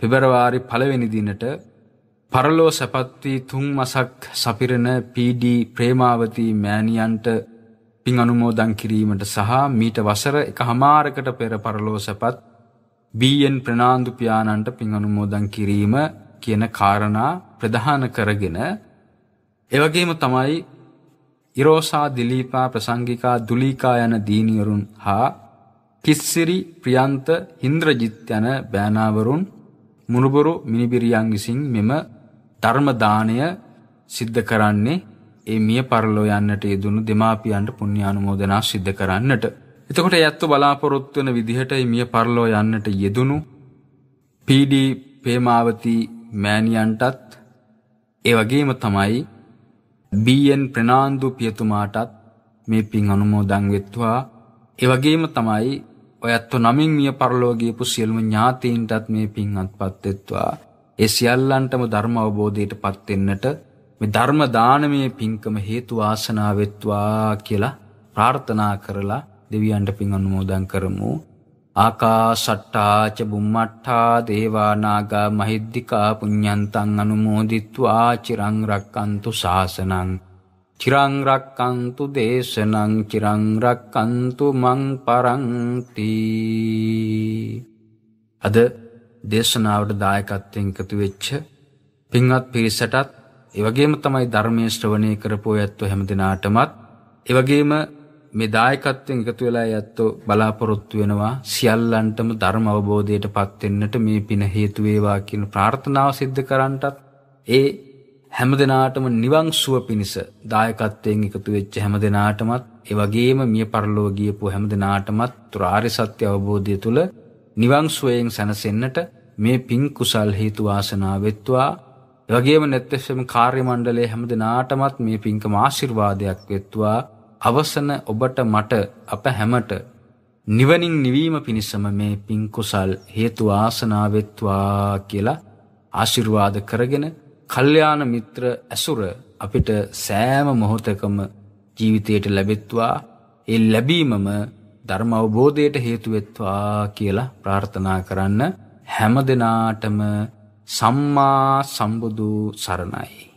පෙබරවාරි පළවෙනි දිනට පරලෝ සැපත්වී තුන් මසක් සපිරෙන පීඩී ප්‍රේමාවතී මෑණියන්ට පින් අනුමෝදන් කිරීමට සහ මීට වසර එක හමාරකට පෙර පරලෝ සැපත් බීයෙන් ප්‍රනාන්දු පියාණන්ට පින් අනුමෝදන් කිරීම කියන කාරණා ප්‍රධාන කරගෙන එවගේම තමයි ඉරෝසා දිලීපා ප්‍රසංගිකා දුලීකා යන දීනිවරුන් හා කිස්සිරි ප්‍රියන්ත ඉන්ද්‍රජිත් යන බෑනාවරුන් මුණුබුරු මිනිබිරියන් විසින් මෙම ධර්ම දාණය සිද්ධ කරන්නේ ඒ මිය පරලෝ යන්නට යෙදුණු දෙමාපියන්ට පුණ්‍ය ආනුමෝදනා සිද්ධ කරන්නට. එතකොට ඇත්ත බලාපොරොත්තු වෙන විදිහට මේ මිය පරලෝ යන්නට යෙදුණු පීඩී ප්‍රේමාවති මෑණියන්ටත් ඒ වගේම තමයි බීයෙන් ප්‍රනාන්දු පියතුමාටත් මේ පින් අනුමෝදන් වෙත්වා. ඒ වගේම තමයි ඔයත්තු නමින් මිය පරලෝ ගියපු සියලුම ඥාතීන්ටත් මේ පින් අත්පත් වෙත්වා. ඒ සියල්ලන්ටම ධර්ම අවබෝධයටපත් වෙන්නට මේ ධර්ම දානමය පින්කම හේතු ආසනාව වෙත්වා කියලා ප්‍රාර්ථනා කරලා දෙවියන්ට පින් අනුමෝදන් කරමු. ආකාශට්ටා ච බුම්මට්ටා දේවානාගා මහිද්దికා පුඤ්ඤන්තං අනුමෝදිත්වා චිරං රක්칸තු ශාසනං චිරං රක්칸තු දේශනං චිරං රක්칸තු මං පරන්ති අද දේශනාවට දායකත්වයෙන් එකතු වෙච්ච පින්වත් පිරිසටත් ඒ වගේම තමයි ධර්මයේ ශ්‍රවණය කරපු අයත්ව හැම දිනාටමත් ඒ වගේම මේ දායකත්වයෙන් එකතු වෙලා යැත්තෝ බලාපොරොත්තු වෙනවා සියල්ලන්ටම ධර්ම අවබෝධයටපත් වෙන්නට මේ පින හේතු වේවා කියන ප්‍රාර්ථනාව සිද්ධ කරන්නටත් ඒ හැමදෙනාටම නිවන් සුව පිණිස දායකත්වයෙන් එකතු වෙච්ච හැමදෙනාටමත් ඒ වගේම මිය පරලෝ ගියපු හැමදෙනාටමත් ආර්ය සත්‍ය අවබෝධය තුල නිවන් සුවයෙන් සැනසෙන්නට මේ පින් කුසල් හේතු වාසනා වෙත්වා එවැගේම නැත්නම් කාර්ය මණ්ඩලයේ හැමදෙනාටමත් මේ පින්කම ආශිර්වාදයක් වෙත්වා අවසන ඔබට මට අප හැමට නිවනින් නිවීම පිණිසම මේ පින් කුසල් හේතු ආසනාවෙත්වා කියලා ආශිර්වාද කරගෙන කල්යාණ මිත්‍ර ඇසුර අපිට සෑම මොහොතකම ජීවිතයට ලැබෙත්වා ඒ ලැබීමම ධර්ම අවබෝධයට හේතුවෙත්වා කියලා ප්‍රාර්ථනා කරන්න හැම දෙනාටම සම්මා සම්බුදු සරණයි